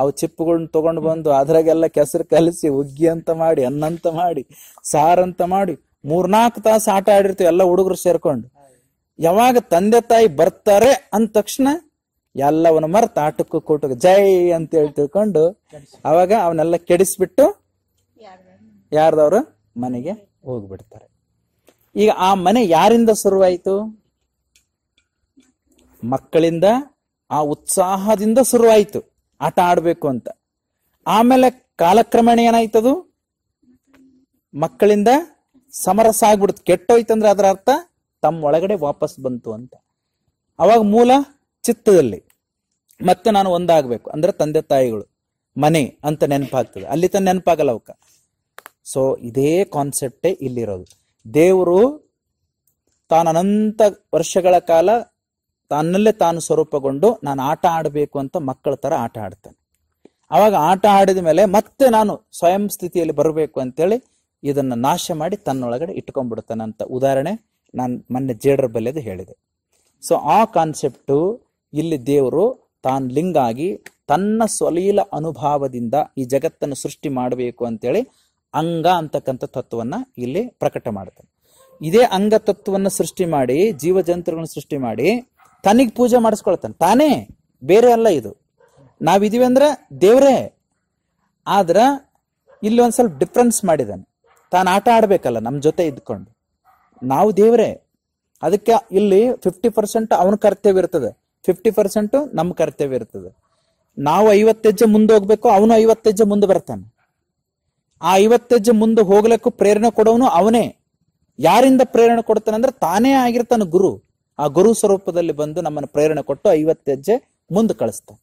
ಅವು ಚಿಪ್ಪುಗಳನ್ನ ತಗೊಂಡು ಬಂದು ಅದ್ರಾಗೆಲ್ಲ ಕೆಸರು ಕಲಸಿ ಉಗ್ಗಿ ಅಂತ ಮಾಡಿ ಅನ್ನಂತ ಮಾಡಿ ಸಾರಂತ ಮಾಡಿ ಮೂರ್ನಾಲ್ಕು ತಾಸು ಆಟ ಆಡಿರ್ತೀವಿ ಎಲ್ಲ ಹುಡುಗರು ಸೇರ್ಕೊಂಡು ಯಾವಾಗ ತಂದೆ ತಾಯಿ ಬರ್ತಾರೆ ಅಂದ ತಕ್ಷಣ ಎಲ್ಲವನ್ನ ಮರ್ತ ಆಟಕ್ಕೂ ಕೂಟಕ್ಕೆ ಜೈ ಅಂತ ಹೇಳಿ ತಿಳ್ಕೊಂಡು ಅವಾಗ ಅವನ್ನೆಲ್ಲ ಕೆಡಿಸ್ಬಿಟ್ಟು ಯಾರ್ದವ್ರು ಮನೆಗೆ ಹೋಗ್ಬಿಡ್ತಾರೆ ಈಗ ಆ ಮನೆ ಯಾರಿಂದ ಶುರುವಾಯಿತು ಮಕ್ಕಳಿಂದ ಆ ಉತ್ಸಾಹದಿಂದ ಶುರುವಾಯಿತು ಆಟ ಆಡಬೇಕು ಅಂತ ಆಮೇಲೆ ಕಾಲಕ್ರಮೇಣ ಏನಾಯ್ತದು ಮಕ್ಕಳಿಂದ ಸಮರಸ ಆಗ್ಬಿಡುತ್ತೆ ಕೆಟ್ಟೋಯ್ತಂದ್ರೆ ಅದರ ಅರ್ಥ ತಮ್ಮ ಒಳಗಡೆ ವಾಪಸ್ ಬಂತು ಅಂತ ಅವಾಗ ಮೂಲ ಚಿತ್ತದಲ್ಲಿ ಮತ್ತೆ ನಾನು ಒಂದಾಗಬೇಕು ಅಂದ್ರೆ ತಂದೆ ತಾಯಿಗಳು ಮನೆ ಅಂತ ನೆನಪಾಗ್ತದೆ ಅಲ್ಲಿ ತನ್ನ ನೆನಪಾಗಲ್ಲ ಅವಕ್ಕ ಸೊ ಇದೇ ಕಾನ್ಸೆಪ್ಟೇ ಇಲ್ಲಿರೋದು ದೇವರು ತಾನು ಅನಂತ ವರ್ಷಗಳ ಕಾಲ ತನ್ನಲ್ಲೇ ತಾನು ಸ್ವರೂಪಗೊಂಡು ನಾನು ಆಟ ಆಡಬೇಕು ಅಂತ ಮಕ್ಕಳ ತರ ಆಟ ಆಡ್ತಾನೆ ಅವಾಗ ಆಟ ಆಡಿದ ಮೇಲೆ ಮತ್ತೆ ನಾನು ಸ್ವಯಂ ಸ್ಥಿತಿಯಲ್ಲಿ ಬರಬೇಕು ಅಂತೇಳಿ ಇದನ್ನ ನಾಶ ಮಾಡಿ ತನ್ನೊಳಗಡೆ ಇಟ್ಕೊಂಡ್ಬಿಡ್ತಾನೆ ಅಂತ ಉದಾಹರಣೆ ನಾನು ಮೊನ್ನೆ ಜೇಡರ ಬಲ್ಲೆದು ಹೇಳಿದೆ ಸೊ ಆ ಕಾನ್ಸೆಪ್ಟು ಇಲ್ಲಿ ದೇವರು ತಾನು ಲಿಂಗಾಗಿ ತನ್ನ ಸ್ವಲೀಲ ಅನುಭಾವದಿಂದ ಈ ಜಗತ್ತನ್ನು ಸೃಷ್ಟಿ ಮಾಡಬೇಕು ಅಂತೇಳಿ ಅಂಗ ಅಂತಕ್ಕಂಥ ತತ್ವವನ್ನು ಇಲ್ಲಿ ಪ್ರಕಟ ಮಾಡ್ತಾನೆ ಇದೇ ಅಂಗ ತತ್ವವನ್ನು ಸೃಷ್ಟಿ ಮಾಡಿ ಜೀವ ಜೀವಜಂತುಗಳನ್ನು ಸೃಷ್ಟಿ ಮಾಡಿ ತನಿಗೆ ಪೂಜೆ ಮಾಡಿಸ್ಕೊಳ್ತಾನೆ ತಾನೇ ಬೇರೆ ಅಲ್ಲ ಇದು ನಾವಿದೀವಿ ಅಂದ್ರೆ ದೇವರೇ ಆದ್ರೆ ಇಲ್ಲಿ ಒಂದು ಸ್ವಲ್ಪ ಡಿಫ್ರೆನ್ಸ್ ಮಾಡಿದಾನೆ ತಾನು ಆಟ ಆಡಬೇಕಲ್ಲ ನಮ್ಮ ಜೊತೆ ಇದ್ಕೊಂಡು ನಾವು ದೇವರೇ ಅದಕ್ಕೆ ಇಲ್ಲಿ ಫಿಫ್ಟಿ ಪರ್ಸೆಂಟ್ ಅವನ ಕರ್ತವ್ಯ ಇರ್ತದೆ ಫಿಫ್ಟಿ ಪರ್ಸೆಂಟ್ ನಮ್ಮ ಕರ್ತವ್ಯ ಇರ್ತದೆ ನಾವು ಐವತ್ತು ಹೆಜ್ಜೆ ಮುಂದೆ ಹೋಗ್ಬೇಕು ಅವನು ಐವತ್ತು ಮುಂದೆ ಬರ್ತಾನೆ ಆ ಐವತ್ತು ಮುಂದೆ ಹೋಗ್ಲಿಕ್ಕೂ ಪ್ರೇರಣೆ ಕೊಡೋನು ಅವನೇ ಯಾರಿಂದ ಪ್ರೇರಣೆ ಕೊಡ್ತಾನೆ ಅಂದ್ರೆ ತಾನೇ ಆಗಿರ್ತಾನೆ ಗುರು ಆ ಗುರು ಸ್ವರೂಪದಲ್ಲಿ ಬಂದು ನಮ್ಮನ್ನು ಪ್ರೇರಣೆ ಕೊಟ್ಟು ಐವತ್ತು ಹೆಜ್ಜೆ ಮುಂದೆ ಕಳಿಸ್ತಾನೆ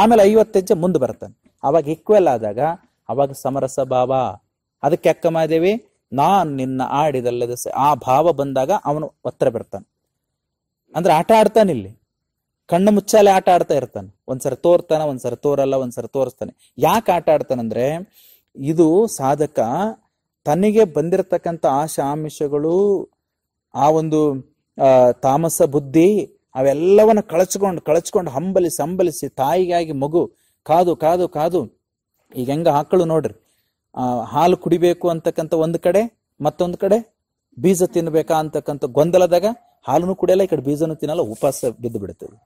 ಆಮೇಲೆ ಐವತ್ತು ಮುಂದೆ ಬರ್ತಾನೆ ಅವಾಗ ಈಕ್ವೆಲ್ ಆದಾಗ ಅವಾಗ ಸಮರಸ ಭಾವ ಅದಕ್ಕೆ ಅಕ್ಕ ನಾನ್ ನಿನ್ನ ಆಡಿದಲ್ಲದ ಆ ಭಾವ ಬಂದಾಗ ಅವನು ಹತ್ರ ಬಿಡ್ತಾನೆ ಅಂದ್ರೆ ಆಟ ಆಡ್ತಾನೆ ಇಲ್ಲಿ ಕಣ್ಣು ಮುಚ್ಚಾಲೆ ಆಟ ಆಡ್ತಾ ಇರ್ತಾನೆ ಒಂದ್ಸರಿ ತೋರ್ತಾನ ಒಂದ್ಸರಿ ತೋರಲ್ಲ ಒಂದ್ಸರಿ ತೋರಿಸ್ತಾನೆ ಯಾಕೆ ಆಟ ಆಡ್ತಾನಂದ್ರೆ ಇದು ಸಾಧಕ ತನಗೆ ಬಂದಿರತಕ್ಕಂಥ ಆಶಾ ಆಮಿಷಗಳು ಆ ಒಂದು ತಾಮಸ ಬುದ್ಧಿ ಅವೆಲ್ಲವನ್ನ ಕಳಚ್ಕೊಂಡು ಕಳಚ್ಕೊಂಡು ಹಂಬಲಿಸಿ ಹಂಬಲಿಸಿ ತಾಯಿಗಾಗಿ ಮಗು ಕಾದು ಕಾದು ಕಾದು ಈಗ ಹೆಂಗ ಆಕಳು ನೋಡ್ರಿ ಹಾಲು ಕುಡಿಬೇಕು ಅಂತಕ್ಕಂಥ ಒಂದು ಕಡೆ ಮತ್ತೊಂದು ಕಡೆ ಬೀಜ ತಿನ್ಬೇಕಾ ಅಂತಕ್ಕಂಥ ಗೊಂದಲದಾಗ ಹಾಲು ಕುಡಿಯಲ್ಲ ಈ ಕಡೆ ಬೀಜನೂ ತಿನ್ನಲ್ಲ ಉಪವಾಸ ಬಿದ್ದು ಬಿಡ್ತದೆ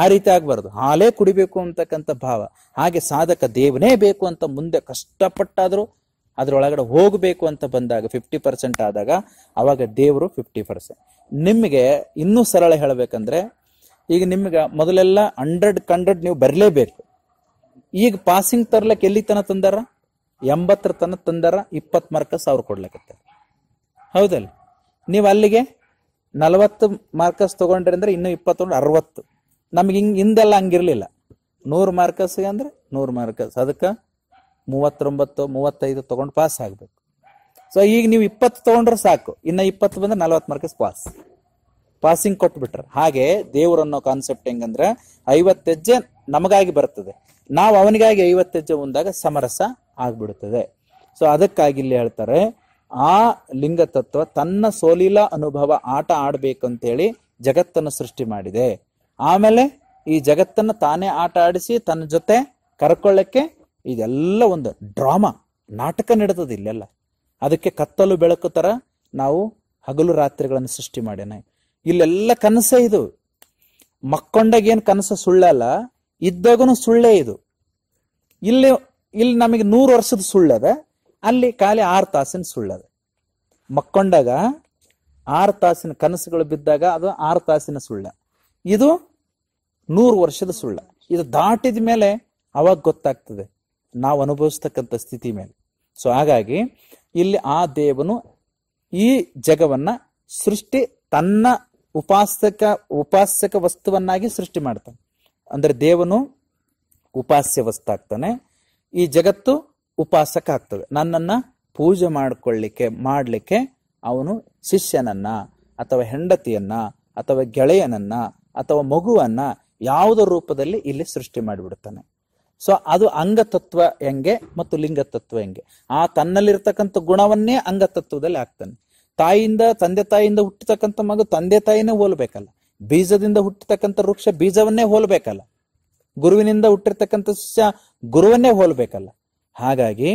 ಆ ರೀತಿ ಆಗಬಾರ್ದು ಹಾಲೇ ಕುಡಿಬೇಕು ಅಂತಕ್ಕಂಥ ಭಾವ ಹಾಗೆ ಸಾಧಕ ದೇವನೇ ಬೇಕು ಅಂತ ಮುಂದೆ ಕಷ್ಟಪಟ್ಟಾದರೂ ಅದರೊಳಗಡೆ ಹೋಗಬೇಕು ಅಂತ ಬಂದಾಗ ಫಿಫ್ಟಿ ಪರ್ಸೆಂಟ್ ಆದಾಗ ಅವಾಗ ದೇವರು ಫಿಫ್ಟಿ ಪರ್ಸೆಂಟ್ ನಿಮಗೆ ಇನ್ನೂ ಸರಳ ಹೇಳಬೇಕಂದ್ರೆ ಈಗ ನಿಮ್ಗೆ ಮೊದಲೆಲ್ಲ ಹಂಡ್ರೆಡ್ ಕಂಡ್ರೆಡ್ ನೀವು ಬರಲೇಬೇಕು ಈಗ ಪಾಸಿಂಗ್ ತರ್ಲಕ್ಕೆ ಎಲ್ಲಿ ತನ ತಂದಾರ ಎಂಬತ್ತರ ತನ ತಂದರ ಇಪ್ಪತ್ತು ಮಾರ್ಕ ಸಾವಿರ ಕೊಡ್ಲಿಕ್ಕೆ ಹೌದಲ್ಲ ನೀವು ಅಲ್ಲಿಗೆ ನಲವತ್ತು ಮಾರ್ಕಸ್ ತೊಗೊಂಡ್ರಿ ಅಂದ್ರೆ ಇನ್ನೂ ಇಪ್ಪತ್ತೊಂದು ಅರವತ್ತು ನಮ್ಗೆ ಹಿಂಗೆ ಹಿಂದೆಲ್ಲ ಹಂಗಿರ್ಲಿಲ್ಲ ನೂರು ಮಾರ್ಕಸ್ಗೆ ಅಂದ್ರೆ ನೂರು ಮಾರ್ಕಸ್ ಅದಕ್ಕೆ ಮೂವತ್ತೊಂಬತ್ತು ಮೂವತ್ತೈದು ತಗೊಂಡು ಪಾಸ್ ಆಗಬೇಕು ಸೊ ಈಗ ನೀವು ಇಪ್ಪತ್ತು ತೊಗೊಂಡ್ರೆ ಸಾಕು ಇನ್ನು ಇಪ್ಪತ್ತು ಬಂದ್ರೆ ನಲವತ್ತು ಮಾರ್ಕಸ್ ಪಾಸ್ ಪಾಸಿಂಗ್ ಕೊಟ್ಬಿಟ್ರೆ ಹಾಗೆ ದೇವ್ರು ಅನ್ನೋ ಕಾನ್ಸೆಪ್ಟ್ ಹೆಂಗಂದ್ರೆ ಐವತ್ತು ಹೆಜ್ಜೆ ನಮಗಾಗಿ ಬರ್ತದೆ ನಾವು ಅವನಿಗಾಗಿ ಐವತ್ತೆಜ್ಜೆ ಹೆಜ್ಜೆ ಮುಂದಾಗ ಸಮರಸ ಆಗ್ಬಿಡುತ್ತದೆ ಸೊ ಅದಕ್ಕಾಗಿ ಇಲ್ಲಿ ಹೇಳ್ತಾರೆ ಆ ಲಿಂಗ ತತ್ವ ತನ್ನ ಸೋಲಿಲ ಅನುಭವ ಆಟ ಆಡ್ಬೇಕಂತೇಳಿ ಜಗತ್ತನ್ನು ಸೃಷ್ಟಿ ಮಾಡಿದೆ ಆಮೇಲೆ ಈ ಜಗತ್ತನ್ನು ತಾನೇ ಆಟ ಆಡಿಸಿ ತನ್ನ ಜೊತೆ ಕರ್ಕೊಳ್ಳಕ್ಕೆ ಇದೆಲ್ಲ ಒಂದು ಡ್ರಾಮಾ ನಾಟಕ ನಡೆದದ ಇಲ್ಲೆಲ್ಲ ಅದಕ್ಕೆ ಕತ್ತಲು ಬೆಳಕು ತರ ನಾವು ಹಗಲು ರಾತ್ರಿಗಳನ್ನು ಸೃಷ್ಟಿ ಮಾಡ್ಯಾನೆ ಇಲ್ಲೆಲ್ಲ ಕನಸೇ ಇದು ಏನು ಕನಸು ಸುಳ್ಳಲ್ಲ ಇದ್ದಾಗನು ಸುಳ್ಳೇ ಇದು ಇಲ್ಲಿ ಇಲ್ಲಿ ನಮಗೆ ನೂರು ವರ್ಷದ ಸುಳ್ಳದ ಅಲ್ಲಿ ಖಾಲಿ ಆರು ತಾಸಿನ ಸುಳ್ಳದ ಮಕ್ಕೊಂಡಾಗ ಆರು ತಾಸಿನ ಕನಸುಗಳು ಬಿದ್ದಾಗ ಅದು ಆರು ತಾಸಿನ ಸುಳ್ಳ ಇದು ನೂರು ವರ್ಷದ ಸುಳ್ಳ ಇದು ದಾಟಿದ ಮೇಲೆ ಅವಾಗ ಗೊತ್ತಾಗ್ತದೆ ನಾವು ಅನುಭವಿಸ್ತಕ್ಕಂಥ ಸ್ಥಿತಿ ಮೇಲೆ ಸೊ ಹಾಗಾಗಿ ಇಲ್ಲಿ ಆ ದೇವನು ಈ ಜಗವನ್ನ ಸೃಷ್ಟಿ ತನ್ನ ಉಪಾಸಕ ಉಪಾಸಕ ವಸ್ತುವನ್ನಾಗಿ ಸೃಷ್ಟಿ ಮಾಡ್ತಾನೆ ಅಂದ್ರೆ ದೇವನು ಉಪಾಸ್ಯ ವಸ್ತು ಆಗ್ತಾನೆ ಈ ಜಗತ್ತು ಉಪಾಸಕ ಆಗ್ತದೆ ನನ್ನನ್ನು ಪೂಜೆ ಮಾಡಿಕೊಳ್ಳಿಕ್ಕೆ ಮಾಡಲಿಕ್ಕೆ ಅವನು ಶಿಷ್ಯನನ್ನ ಅಥವಾ ಹೆಂಡತಿಯನ್ನ ಅಥವಾ ಗೆಳೆಯನನ್ನ ಅಥವಾ ಮಗುವನ್ನ ಯಾವುದೋ ರೂಪದಲ್ಲಿ ಇಲ್ಲಿ ಸೃಷ್ಟಿ ಮಾಡಿಬಿಡ್ತಾನೆ ಸೊ ಅದು ಅಂಗತತ್ವ ಹೆಂಗೆ ಮತ್ತು ಲಿಂಗತತ್ವ ಹೆಂಗೆ ಆ ತನ್ನಲ್ಲಿರ್ತಕ್ಕಂಥ ಗುಣವನ್ನೇ ಅಂಗತತ್ವದಲ್ಲಿ ಆಗ್ತಾನೆ ತಾಯಿಯಿಂದ ತಂದೆ ತಾಯಿಯಿಂದ ಹುಟ್ಟತಕ್ಕಂಥ ಮಗು ತಂದೆ ತಾಯಿನೇ ಹೋಲ್ಬೇಕಲ್ಲ ಬೀಜದಿಂದ ಹುಟ್ಟತಕ್ಕಂಥ ವೃಕ್ಷ ಬೀಜವನ್ನೇ ಹೋಲ್ಬೇಕಲ್ಲ ಗುರುವಿನಿಂದ ಹುಟ್ಟಿರ್ತಕ್ಕಂಥ ಸಸ್ಯ ಗುರುವನ್ನೇ ಹೋಲ್ಬೇಕಲ್ಲ ಹಾಗಾಗಿ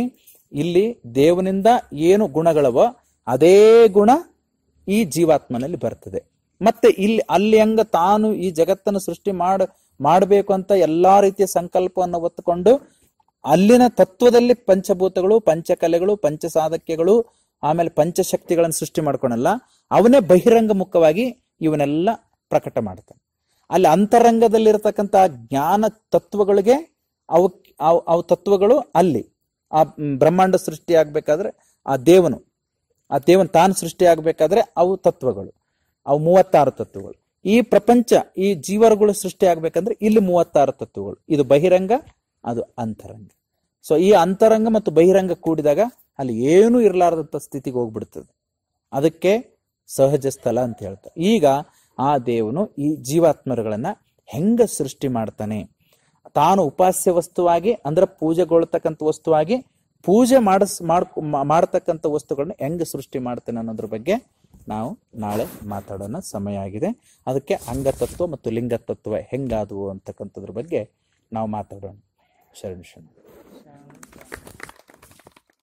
ಇಲ್ಲಿ ದೇವನಿಂದ ಏನು ಗುಣಗಳವೋ ಅದೇ ಗುಣ ಈ ಜೀವಾತ್ಮನಲ್ಲಿ ಬರ್ತದೆ ಮತ್ತೆ ಇಲ್ಲಿ ಅಲ್ಲಿ ಹಂಗ ತಾನು ಈ ಜಗತ್ತನ್ನು ಸೃಷ್ಟಿ ಮಾಡ ಮಾಡಬೇಕು ಅಂತ ಎಲ್ಲಾ ರೀತಿಯ ಸಂಕಲ್ಪವನ್ನು ಒತ್ತುಕೊಂಡು ಅಲ್ಲಿನ ತತ್ವದಲ್ಲಿ ಪಂಚಭೂತಗಳು ಪಂಚಕಲೆಗಳು ಪಂಚ ಸಾಧಕ್ಯಗಳು ಆಮೇಲೆ ಪಂಚಶಕ್ತಿಗಳನ್ನು ಸೃಷ್ಟಿ ಮಾಡ್ಕೊಳಲ್ಲ ಅವನೇ ಬಹಿರಂಗ ಮುಖವಾಗಿ ಇವನ್ನೆಲ್ಲ ಪ್ರಕಟ ಮಾಡ್ತಾನೆ ಅಲ್ಲಿ ಅಂತರಂಗದಲ್ಲಿರತಕ್ಕಂಥ ಜ್ಞಾನ ತತ್ವಗಳಿಗೆ ಅವ ಅವು ತತ್ವಗಳು ಅಲ್ಲಿ ಆ ಬ್ರಹ್ಮಾಂಡ ಸೃಷ್ಟಿ ಆಗ್ಬೇಕಾದ್ರೆ ಆ ದೇವನು ಆ ದೇವನ್ ತಾನು ಸೃಷ್ಟಿ ಆಗ್ಬೇಕಾದ್ರೆ ಅವು ತತ್ವಗಳು ಅವು ಮೂವತ್ತಾರು ತತ್ವಗಳು ಈ ಪ್ರಪಂಚ ಈ ಜೀವರುಗಳು ಸೃಷ್ಟಿ ಆಗ್ಬೇಕಂದ್ರೆ ಇಲ್ಲಿ ಮೂವತ್ತಾರು ತತ್ವಗಳು ಇದು ಬಹಿರಂಗ ಅದು ಅಂತರಂಗ ಸೊ ಈ ಅಂತರಂಗ ಮತ್ತು ಬಹಿರಂಗ ಕೂಡಿದಾಗ ಅಲ್ಲಿ ಏನೂ ಇರಲಾರದಂತ ಸ್ಥಿತಿಗೆ ಹೋಗ್ಬಿಡ್ತದೆ ಅದಕ್ಕೆ ಸಹಜ ಸ್ಥಳ ಅಂತ ಹೇಳ್ತಾರೆ ಈಗ ಆ ದೇವನು ಈ ಜೀವಾತ್ಮರುಗಳನ್ನ ಹೆಂಗ ಸೃಷ್ಟಿ ಮಾಡ್ತಾನೆ ತಾನು ಉಪಾಸ್ಯ ವಸ್ತುವಾಗಿ ಅಂದ್ರೆ ಪೂಜೆಗೊಳ್ತಕ್ಕಂಥ ವಸ್ತುವಾಗಿ ಪೂಜೆ ಮಾಡಿಸ್ ಮಾಡ್ ಮಾಡ್ತಕ್ಕಂಥ ವಸ್ತುಗಳನ್ನ ಹೆಂಗ ಸೃಷ್ಟಿ ಮಾಡ್ತಾನೆ ಅನ್ನೋದ್ರ ಬಗ್ಗೆ ನಾವು ನಾಳೆ ಮಾತಾಡೋಣ ಸಮಯ ಆಗಿದೆ ಅದಕ್ಕೆ ಅಂಗತತ್ವ ಮತ್ತು ಲಿಂಗತತ್ವ ಹೆಂಗಾದವು ಅಂತಕ್ಕಂಥದ್ರ ಬಗ್ಗೆ ನಾವು ಮಾತಾಡೋಣ ಶರಣ ಶರಣ